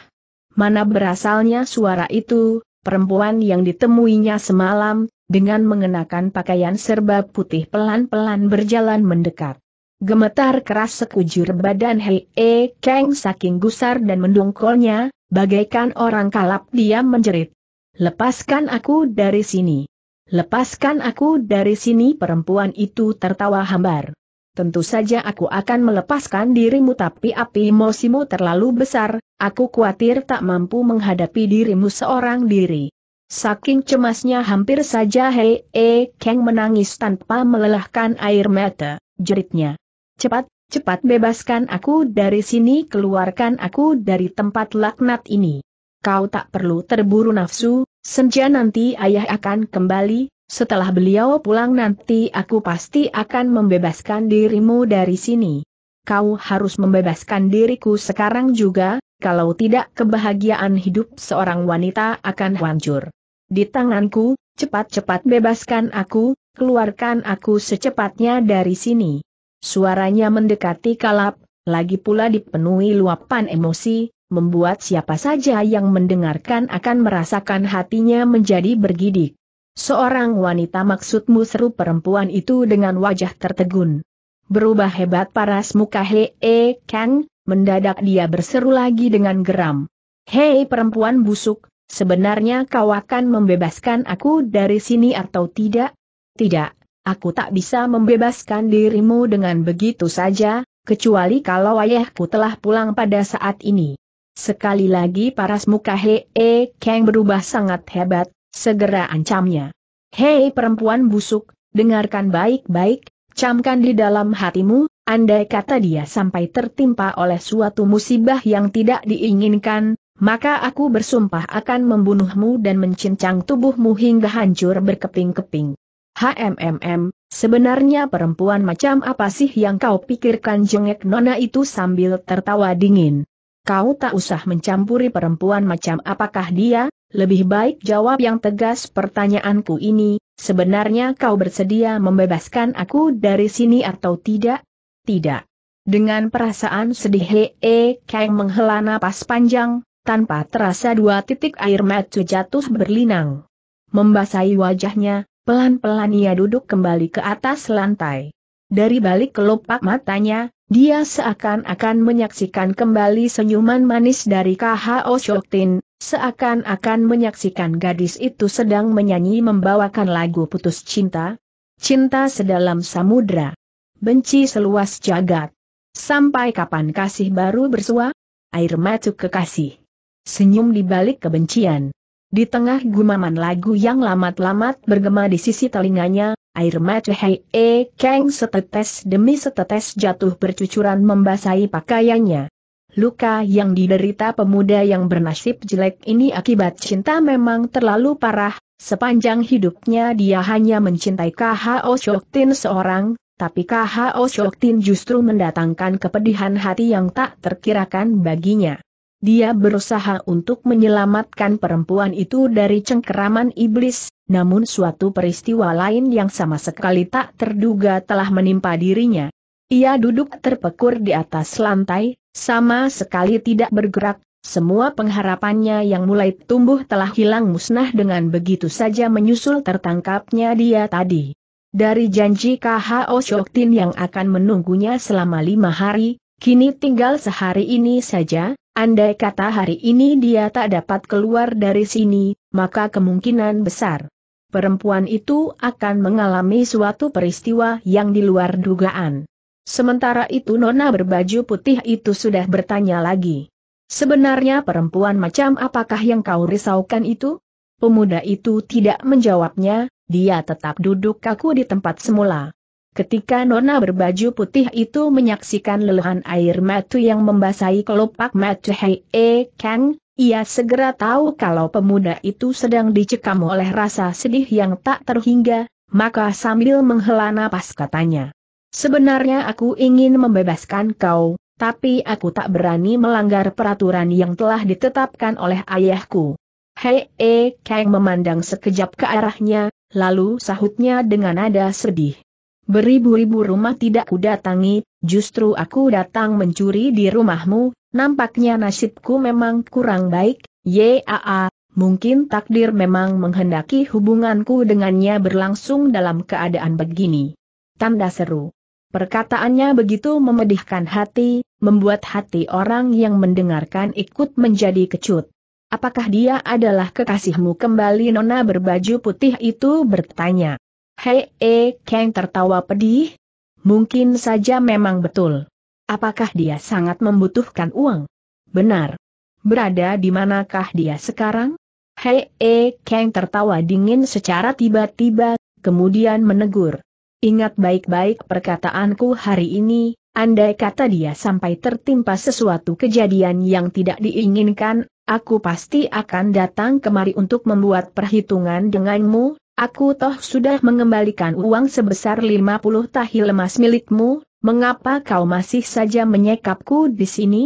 [SPEAKER 1] Mana berasalnya suara itu, perempuan yang ditemuinya semalam, dengan mengenakan pakaian serba putih pelan-pelan berjalan mendekat. Gemetar keras sekujur badan Hei E Kang saking gusar dan mendongkolnya, bagaikan orang kalap dia menjerit. Lepaskan aku dari sini. Lepaskan aku dari sini perempuan itu tertawa hambar. Tentu saja aku akan melepaskan dirimu tapi api emosimu terlalu besar, aku khawatir tak mampu menghadapi dirimu seorang diri. Saking cemasnya hampir saja Hei E Kang menangis tanpa melelahkan air mata, jeritnya. Cepat, cepat bebaskan aku dari sini keluarkan aku dari tempat laknat ini. Kau tak perlu terburu nafsu, Senja nanti ayah akan kembali, setelah beliau pulang nanti aku pasti akan membebaskan dirimu dari sini. Kau harus membebaskan diriku sekarang juga, kalau tidak kebahagiaan hidup seorang wanita akan hancur. Di tanganku, cepat-cepat bebaskan aku, keluarkan aku secepatnya dari sini. Suaranya mendekati kalap, lagi pula dipenuhi luapan emosi, membuat siapa saja yang mendengarkan akan merasakan hatinya menjadi bergidik. Seorang wanita maksudmu seru perempuan itu dengan wajah tertegun. Berubah hebat paras muka Hee Kang, mendadak dia berseru lagi dengan geram. Hei perempuan busuk, sebenarnya kau akan membebaskan aku dari sini atau tidak? Tidak, aku tak bisa membebaskan dirimu dengan begitu saja, kecuali kalau ayahku telah pulang pada saat ini. Sekali lagi paras muka Hee -e Kang berubah sangat hebat, segera ancamnya. Hei perempuan busuk, dengarkan baik-baik, camkan di dalam hatimu, andai kata dia sampai tertimpa oleh suatu musibah yang tidak diinginkan, maka aku bersumpah akan membunuhmu dan mencincang tubuhmu hingga hancur berkeping-keping. HMMM, sebenarnya perempuan macam apa sih yang kau pikirkan jengek nona itu sambil tertawa dingin. Kau tak usah mencampuri perempuan macam apakah dia, lebih baik jawab yang tegas pertanyaanku ini, sebenarnya kau bersedia membebaskan aku dari sini atau tidak? Tidak. Dengan perasaan sedih Hee Kang menghela napas panjang, tanpa terasa dua titik air mata jatuh berlinang. Membasahi wajahnya, pelan-pelan ia duduk kembali ke atas lantai. Dari balik kelopak matanya, dia seakan-akan menyaksikan kembali senyuman manis dari K.H.O. Shoktin, seakan-akan menyaksikan gadis itu sedang menyanyi membawakan lagu putus cinta. Cinta sedalam samudra. Benci seluas jagat. Sampai kapan kasih baru bersua? Air mata kekasih. Senyum di balik kebencian. Di tengah gumaman lagu yang lamat-lamat bergema di sisi telinganya, Air mata Hei E eh, Kang setetes demi setetes jatuh bercucuran membasahi pakaiannya. Luka yang diderita pemuda yang bernasib jelek ini akibat cinta memang terlalu parah, sepanjang hidupnya dia hanya mencintai K.H.O. Shoktin seorang, tapi K.H.O. Shoktin justru mendatangkan kepedihan hati yang tak terkirakan baginya. Dia berusaha untuk menyelamatkan perempuan itu dari cengkeraman iblis, namun suatu peristiwa lain yang sama sekali tak terduga telah menimpa dirinya. Ia duduk terpekur di atas lantai, sama sekali tidak bergerak, semua pengharapannya yang mulai tumbuh telah hilang musnah dengan begitu saja menyusul tertangkapnya dia tadi. Dari janji KHO Shoktin yang akan menunggunya selama lima hari, kini tinggal sehari ini saja, andai kata hari ini dia tak dapat keluar dari sini, maka kemungkinan besar perempuan itu akan mengalami suatu peristiwa yang di luar dugaan. Sementara itu nona berbaju putih itu sudah bertanya lagi. Sebenarnya perempuan macam apakah yang kau risaukan itu? Pemuda itu tidak menjawabnya, dia tetap duduk kaku di tempat semula. Ketika nona berbaju putih itu menyaksikan lelehan air matu yang membasahi kelopak matu Hei e Kang, ia segera tahu kalau pemuda itu sedang dicekam oleh rasa sedih yang tak terhingga, maka sambil menghela napas katanya. Sebenarnya aku ingin membebaskan kau, tapi aku tak berani melanggar peraturan yang telah ditetapkan oleh ayahku. Hei, -e, Kang memandang sekejap ke arahnya, lalu sahutnya dengan nada sedih. Beribu-ribu rumah tidak kudatangi, justru aku datang mencuri di rumahmu, Nampaknya nasibku memang kurang baik, yaa, mungkin takdir memang menghendaki hubunganku dengannya berlangsung dalam keadaan begini. Tanda seru. Perkataannya begitu memedihkan hati, membuat hati orang yang mendengarkan ikut menjadi kecut. Apakah dia adalah kekasihmu kembali nona berbaju putih itu bertanya. Hei, eh, Kang tertawa pedih. Mungkin saja memang betul. Apakah dia sangat membutuhkan uang? Benar. Berada di manakah dia sekarang? Hei, e, eh, Kang tertawa dingin secara tiba-tiba, kemudian menegur. Ingat baik-baik perkataanku hari ini, andai kata dia sampai tertimpa sesuatu kejadian yang tidak diinginkan, aku pasti akan datang kemari untuk membuat perhitungan denganmu, aku toh sudah mengembalikan uang sebesar 50 tahil emas milikmu, Mengapa kau masih saja menyekapku di sini?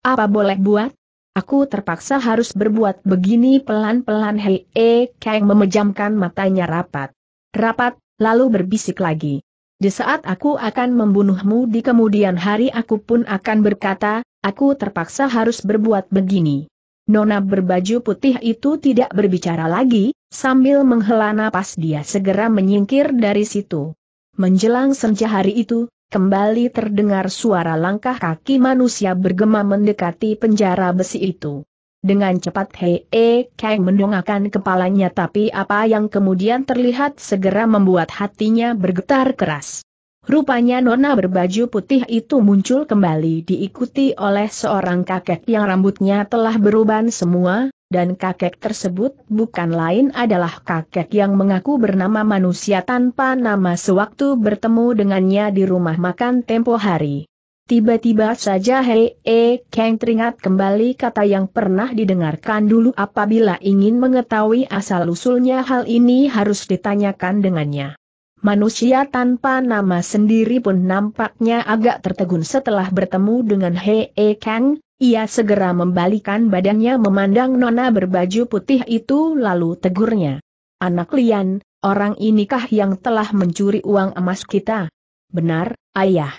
[SPEAKER 1] Apa boleh buat? Aku terpaksa harus berbuat begini pelan-pelan Hei E Kang memejamkan matanya rapat. Rapat, lalu berbisik lagi. Di saat aku akan membunuhmu di kemudian hari aku pun akan berkata, aku terpaksa harus berbuat begini. Nona berbaju putih itu tidak berbicara lagi, sambil menghela napas dia segera menyingkir dari situ. Menjelang senja hari itu, kembali terdengar suara langkah kaki manusia bergema mendekati penjara besi itu. Dengan cepat Hei e Kang mendongakkan kepalanya tapi apa yang kemudian terlihat segera membuat hatinya bergetar keras. Rupanya nona berbaju putih itu muncul kembali diikuti oleh seorang kakek yang rambutnya telah beruban semua, dan kakek tersebut bukan lain adalah kakek yang mengaku bernama manusia tanpa nama sewaktu bertemu dengannya di rumah makan tempo hari. Tiba-tiba saja Hei E Kang teringat kembali kata yang pernah didengarkan dulu apabila ingin mengetahui asal-usulnya hal ini harus ditanyakan dengannya. Manusia tanpa nama sendiri pun nampaknya agak tertegun setelah bertemu dengan Hee Kang, ia segera membalikan badannya memandang nona berbaju putih itu lalu tegurnya. Anak Lian, orang inikah yang telah mencuri uang emas kita? Benar, ayah.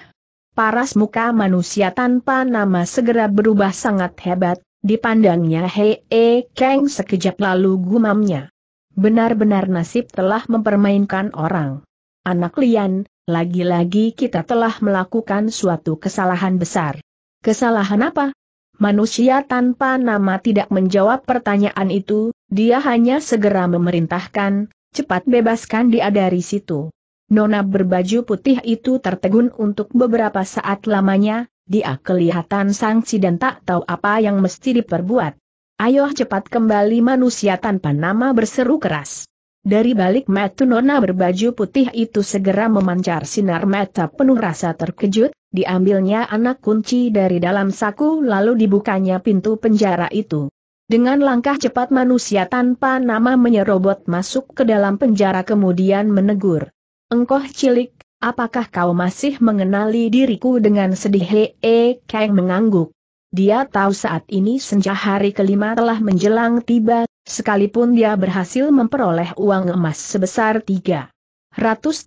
[SPEAKER 1] Paras muka manusia tanpa nama segera berubah sangat hebat, dipandangnya E Kang sekejap lalu gumamnya. Benar-benar nasib telah mempermainkan orang. Anak Lian, lagi-lagi kita telah melakukan suatu kesalahan besar. Kesalahan apa? Manusia tanpa nama tidak menjawab pertanyaan itu, dia hanya segera memerintahkan, cepat bebaskan dia dari situ. Nona berbaju putih itu tertegun untuk beberapa saat lamanya, dia kelihatan sangsi dan tak tahu apa yang mesti diperbuat. Ayo cepat kembali manusia tanpa nama berseru keras. Dari balik mata nona berbaju putih itu segera memancar sinar mata penuh rasa terkejut, diambilnya anak kunci dari dalam saku lalu dibukanya pintu penjara itu. Dengan langkah cepat manusia tanpa nama menyerobot masuk ke dalam penjara kemudian menegur. Engkoh cilik, apakah kau masih mengenali diriku dengan sedih hee keng mengangguk. Dia tahu saat ini senja hari kelima telah menjelang tiba, sekalipun dia berhasil memperoleh uang emas sebesar 300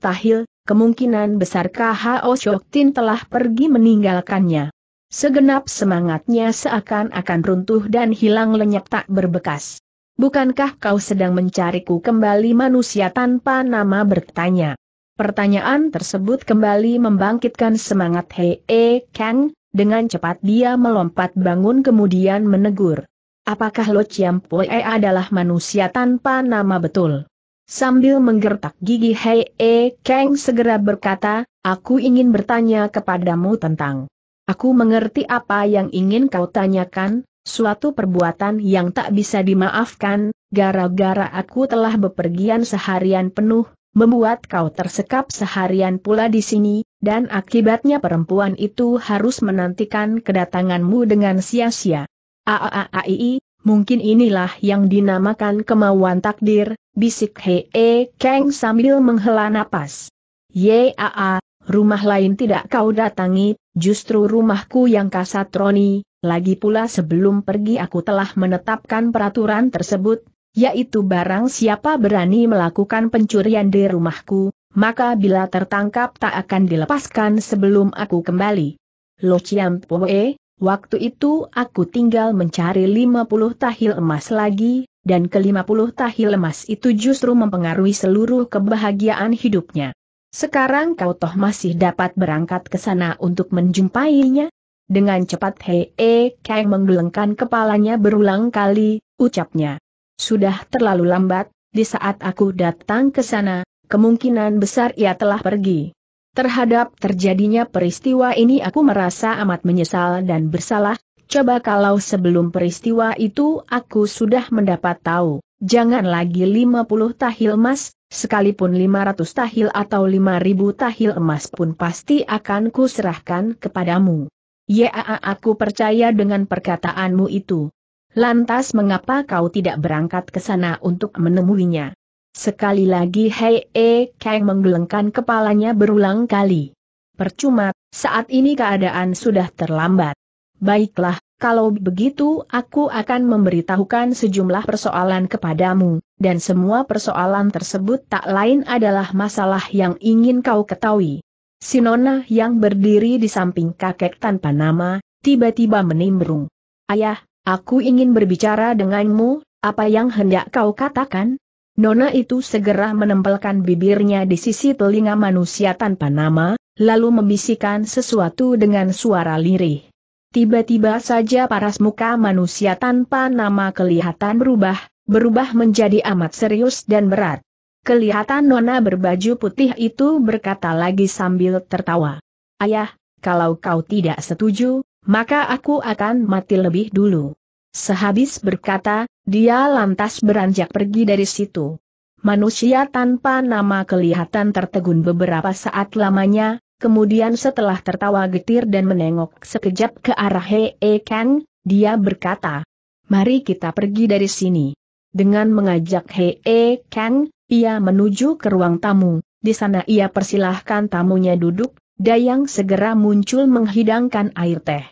[SPEAKER 1] tahil, kemungkinan besar KHO Shoktin telah pergi meninggalkannya. Segenap semangatnya seakan-akan runtuh dan hilang lenyap tak berbekas. Bukankah kau sedang mencariku kembali manusia tanpa nama bertanya? Pertanyaan tersebut kembali membangkitkan semangat Hei e Kang, dengan cepat dia melompat bangun kemudian menegur. Apakah Lo Chiam Pue adalah manusia tanpa nama betul? Sambil menggertak gigi Hei E Kang segera berkata, aku ingin bertanya kepadamu tentang. Aku mengerti apa yang ingin kau tanyakan, suatu perbuatan yang tak bisa dimaafkan, gara-gara aku telah bepergian seharian penuh, membuat kau tersekap seharian pula di sini, dan akibatnya perempuan itu harus menantikan kedatanganmu dengan sia-sia. Aaaii, mungkin inilah yang dinamakan kemauan takdir, bisik Hee Kang sambil menghela napas. Yaa, rumah lain tidak kau datangi, justru rumahku yang kasatroni. lagi pula sebelum pergi aku telah menetapkan peraturan tersebut, yaitu barang siapa berani melakukan pencurian di rumahku, maka bila tertangkap tak akan dilepaskan sebelum aku kembali. Lo Chiam Poe, Waktu itu aku tinggal mencari 50 tahil emas lagi, dan ke-50 tahil emas itu justru mempengaruhi seluruh kebahagiaan hidupnya. Sekarang kau toh masih dapat berangkat ke sana untuk menjumpainya? Dengan cepat Hei E Kang menggelengkan kepalanya berulang kali, ucapnya. Sudah terlalu lambat, di saat aku datang ke sana, kemungkinan besar ia telah pergi. Terhadap terjadinya peristiwa ini aku merasa amat menyesal dan bersalah, coba kalau sebelum peristiwa itu aku sudah mendapat tahu, jangan lagi 50 tahil emas, sekalipun 500 tahil atau 5000 tahil emas pun pasti akan kuserahkan kepadamu. Ya aku percaya dengan perkataanmu itu. Lantas mengapa kau tidak berangkat ke sana untuk menemuinya? Sekali lagi Hei E Kang menggelengkan kepalanya berulang kali. Percuma, saat ini keadaan sudah terlambat. Baiklah, kalau begitu aku akan memberitahukan sejumlah persoalan kepadamu, dan semua persoalan tersebut tak lain adalah masalah yang ingin kau ketahui. Sinona yang berdiri di samping kakek tanpa nama, tiba-tiba menimbrung. Ayah, aku ingin berbicara denganmu, apa yang hendak kau katakan? Nona itu segera menempelkan bibirnya di sisi telinga manusia tanpa nama, lalu membisikkan sesuatu dengan suara lirih. Tiba-tiba saja paras muka manusia tanpa nama kelihatan berubah, berubah menjadi amat serius dan berat. Kelihatan Nona berbaju putih itu berkata lagi sambil tertawa. Ayah, kalau kau tidak setuju, maka aku akan mati lebih dulu. Sehabis berkata, dia lantas beranjak pergi dari situ. Manusia tanpa nama kelihatan tertegun beberapa saat lamanya, kemudian setelah tertawa getir dan menengok sekejap ke arah E Kang, dia berkata, Mari kita pergi dari sini. Dengan mengajak E Kang, ia menuju ke ruang tamu, di sana ia persilahkan tamunya duduk, Dayang segera muncul menghidangkan air teh.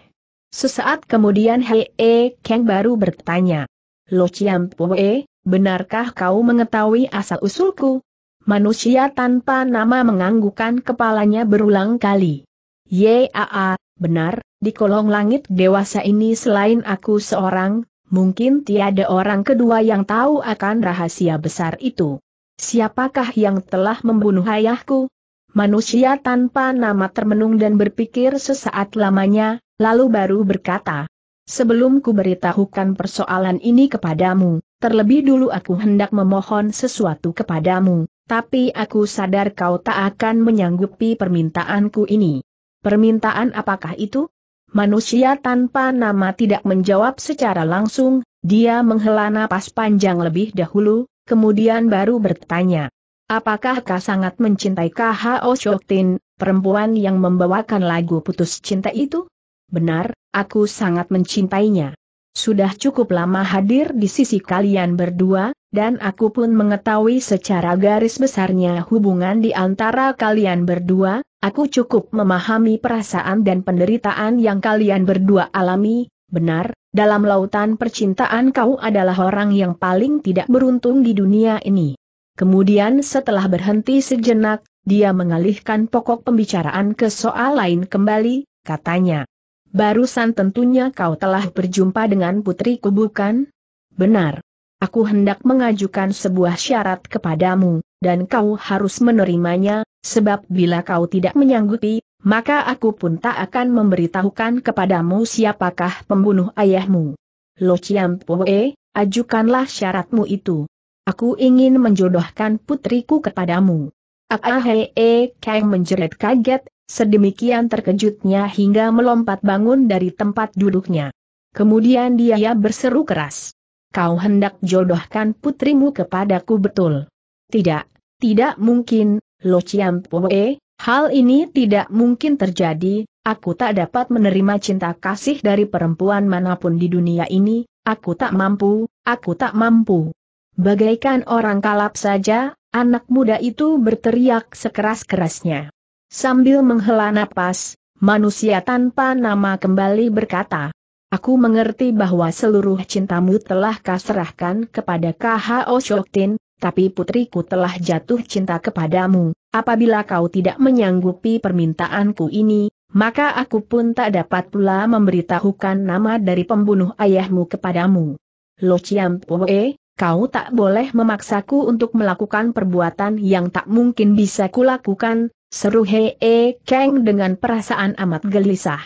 [SPEAKER 1] Sesaat kemudian Hei e Kang baru bertanya. Lo Chiam Pue, benarkah kau mengetahui asal-usulku? Manusia tanpa nama menganggukan kepalanya berulang kali. Yaa, benar, di kolong langit dewasa ini selain aku seorang, mungkin tiada orang kedua yang tahu akan rahasia besar itu. Siapakah yang telah membunuh ayahku? Manusia tanpa nama termenung dan berpikir sesaat lamanya, lalu baru berkata, Sebelum ku beritahukan persoalan ini kepadamu, terlebih dulu aku hendak memohon sesuatu kepadamu, tapi aku sadar kau tak akan menyanggupi permintaanku ini. Permintaan apakah itu? Manusia tanpa nama tidak menjawab secara langsung, dia menghela napas panjang lebih dahulu, kemudian baru bertanya. Apakah kau sangat mencintai K.H.O. Shoktin, perempuan yang membawakan lagu putus cinta itu? Benar, aku sangat mencintainya. Sudah cukup lama hadir di sisi kalian berdua, dan aku pun mengetahui secara garis besarnya hubungan di antara kalian berdua, aku cukup memahami perasaan dan penderitaan yang kalian berdua alami, benar, dalam lautan percintaan kau adalah orang yang paling tidak beruntung di dunia ini. Kemudian setelah berhenti sejenak, dia mengalihkan pokok pembicaraan ke soal lain kembali, katanya. Barusan tentunya kau telah berjumpa dengan putriku bukan? Benar. Aku hendak mengajukan sebuah syarat kepadamu, dan kau harus menerimanya, sebab bila kau tidak menyanggupi, maka aku pun tak akan memberitahukan kepadamu siapakah pembunuh ayahmu. Lo Chiam Poe, ajukanlah syaratmu itu. Aku ingin menjodohkan putriku kepadamu. Ah -e Kang menjerit kaget, Sedemikian terkejutnya hingga melompat bangun dari tempat duduknya. Kemudian dia berseru keras. Kau hendak jodohkan putrimu kepadaku betul. Tidak, tidak mungkin, Lo Chiam Poe, hal ini tidak mungkin terjadi, aku tak dapat menerima cinta kasih dari perempuan manapun di dunia ini, aku tak mampu, aku tak mampu. Bagaikan orang kalap saja, anak muda itu berteriak sekeras-kerasnya. Sambil menghela napas, manusia tanpa nama kembali berkata, Aku mengerti bahwa seluruh cintamu telah kaserahkan kepada KHO Shoktin, tapi putriku telah jatuh cinta kepadamu. Apabila kau tidak menyanggupi permintaanku ini, maka aku pun tak dapat pula memberitahukan nama dari pembunuh ayahmu kepadamu. Lo Chiam Poe, kau tak boleh memaksaku untuk melakukan perbuatan yang tak mungkin bisa kulakukan, Seru Hee eh, Kang dengan perasaan amat gelisah.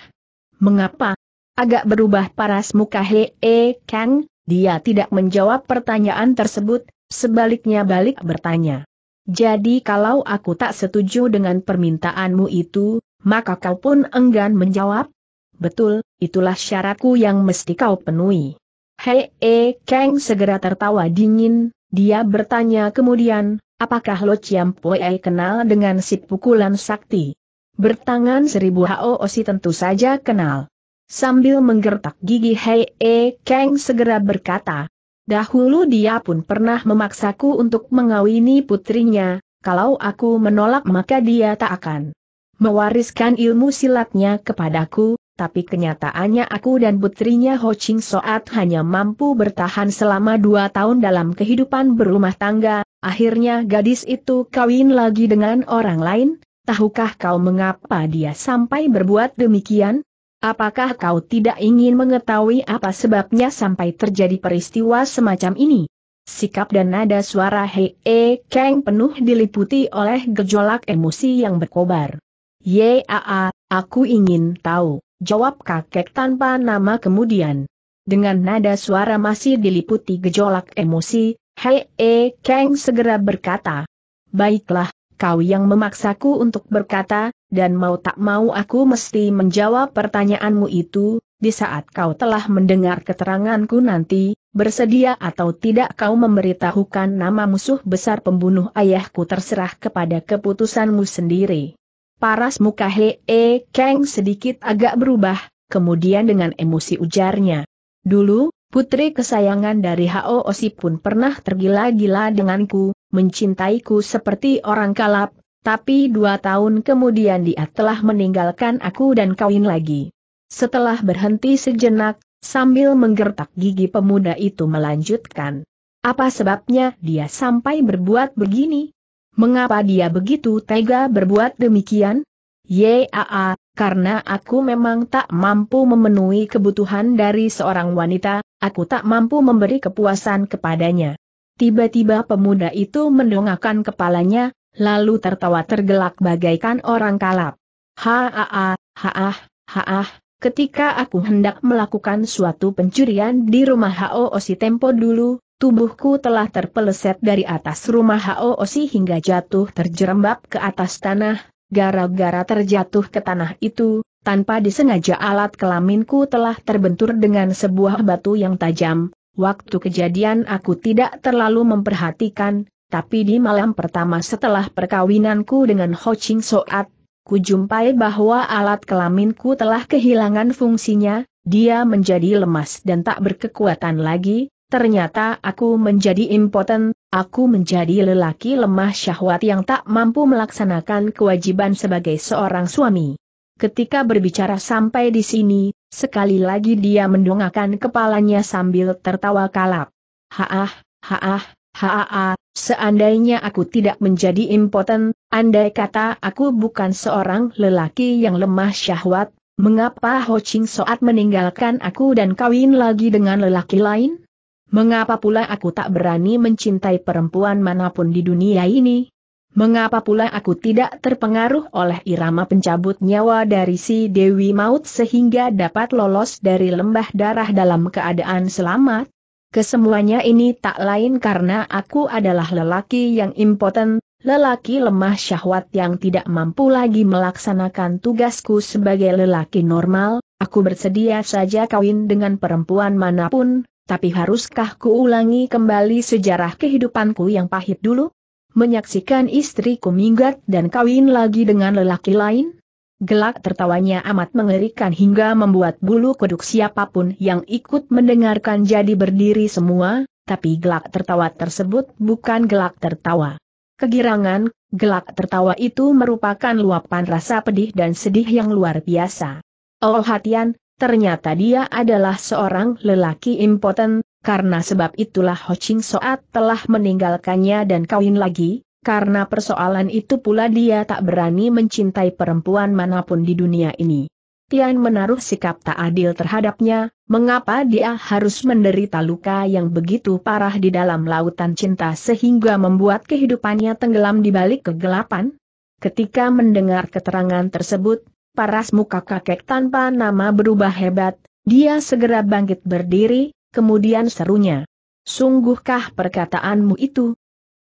[SPEAKER 1] Mengapa? Agak berubah paras muka Hee eh, Kang, dia tidak menjawab pertanyaan tersebut, sebaliknya balik bertanya. Jadi kalau aku tak setuju dengan permintaanmu itu, maka kau pun enggan menjawab? Betul, itulah syaratku yang mesti kau penuhi. Hei, e, eh, Kang segera tertawa dingin, dia bertanya kemudian, Apakah Lo Chiam Pue kenal dengan si pukulan sakti? Bertangan seribu o si tentu saja kenal. Sambil menggertak gigi Hei E Kang segera berkata, Dahulu dia pun pernah memaksaku untuk mengawini putrinya, kalau aku menolak maka dia tak akan mewariskan ilmu silatnya kepadaku, tapi kenyataannya aku dan putrinya Ho Ching Soat hanya mampu bertahan selama dua tahun dalam kehidupan berumah tangga, akhirnya gadis itu kawin lagi dengan orang lain, tahukah kau mengapa dia sampai berbuat demikian? Apakah kau tidak ingin mengetahui apa sebabnya sampai terjadi peristiwa semacam ini? Sikap dan nada suara Hei E Kang penuh diliputi oleh gejolak emosi yang berkobar. Yaa, aku ingin tahu jawab kakek tanpa nama kemudian. Dengan nada suara masih diliputi gejolak emosi, Hei E Kang segera berkata, Baiklah, kau yang memaksaku untuk berkata, dan mau tak mau aku mesti menjawab pertanyaanmu itu, di saat kau telah mendengar keteranganku nanti, bersedia atau tidak kau memberitahukan nama musuh besar pembunuh ayahku terserah kepada keputusanmu sendiri. Paras muka He e, keng Kang sedikit agak berubah, kemudian dengan emosi ujarnya. Dulu, putri kesayangan dari Hao Osi pun pernah tergila-gila denganku, mencintaiku seperti orang kalap, tapi dua tahun kemudian dia telah meninggalkan aku dan kawin lagi. Setelah berhenti sejenak, sambil menggertak gigi pemuda itu melanjutkan. Apa sebabnya dia sampai berbuat begini? Mengapa dia begitu tega berbuat demikian? Yaa, karena aku memang tak mampu memenuhi kebutuhan dari seorang wanita, aku tak mampu memberi kepuasan kepadanya. Tiba-tiba pemuda itu mendongakkan kepalanya, lalu tertawa tergelak bagaikan orang kalap. Haa, haah, haah, ketika aku hendak melakukan suatu pencurian di rumah Hao Osi Tempo dulu, Tubuhku telah terpeleset dari atas rumah Hoosi hingga jatuh terjerembab ke atas tanah, gara-gara terjatuh ke tanah itu, tanpa disengaja alat kelaminku telah terbentur dengan sebuah batu yang tajam. Waktu kejadian aku tidak terlalu memperhatikan, tapi di malam pertama setelah perkawinanku dengan Ho Ching Soat, jumpai bahwa alat kelaminku telah kehilangan fungsinya, dia menjadi lemas dan tak berkekuatan lagi, ternyata aku menjadi impoten, aku menjadi lelaki lemah syahwat yang tak mampu melaksanakan kewajiban sebagai seorang suami. Ketika berbicara sampai di sini, sekali lagi dia mendongakkan kepalanya sambil tertawa kalap. Haah, haah, haa, seandainya aku tidak menjadi impoten, andai kata aku bukan seorang lelaki yang lemah syahwat, mengapa Ho Ching Soat meninggalkan aku dan kawin lagi dengan lelaki lain? Mengapa pula aku tak berani mencintai perempuan manapun di dunia ini? Mengapa pula aku tidak terpengaruh oleh irama pencabut nyawa dari si Dewi Maut sehingga dapat lolos dari lembah darah dalam keadaan selamat? Kesemuanya ini tak lain karena aku adalah lelaki yang impoten, lelaki lemah syahwat yang tidak mampu lagi melaksanakan tugasku sebagai lelaki normal, aku bersedia saja kawin dengan perempuan manapun, tapi haruskah ku ulangi kembali sejarah kehidupanku yang pahit dulu? Menyaksikan istriku minggat dan kawin lagi dengan lelaki lain? Gelak tertawanya amat mengerikan hingga membuat bulu kuduk siapapun yang ikut mendengarkan jadi berdiri semua, tapi gelak tertawa tersebut bukan gelak tertawa. Kegirangan, gelak tertawa itu merupakan luapan rasa pedih dan sedih yang luar biasa. Oh hatian, Ternyata dia adalah seorang lelaki impoten, karena sebab itulah Ho Ching Soat telah meninggalkannya dan kawin lagi, karena persoalan itu pula dia tak berani mencintai perempuan manapun di dunia ini. Tian menaruh sikap tak adil terhadapnya, mengapa dia harus menderita luka yang begitu parah di dalam lautan cinta sehingga membuat kehidupannya tenggelam di balik kegelapan? Ketika mendengar keterangan tersebut, paras muka kakek tanpa nama berubah hebat, dia segera bangkit berdiri, kemudian serunya. Sungguhkah perkataanmu itu,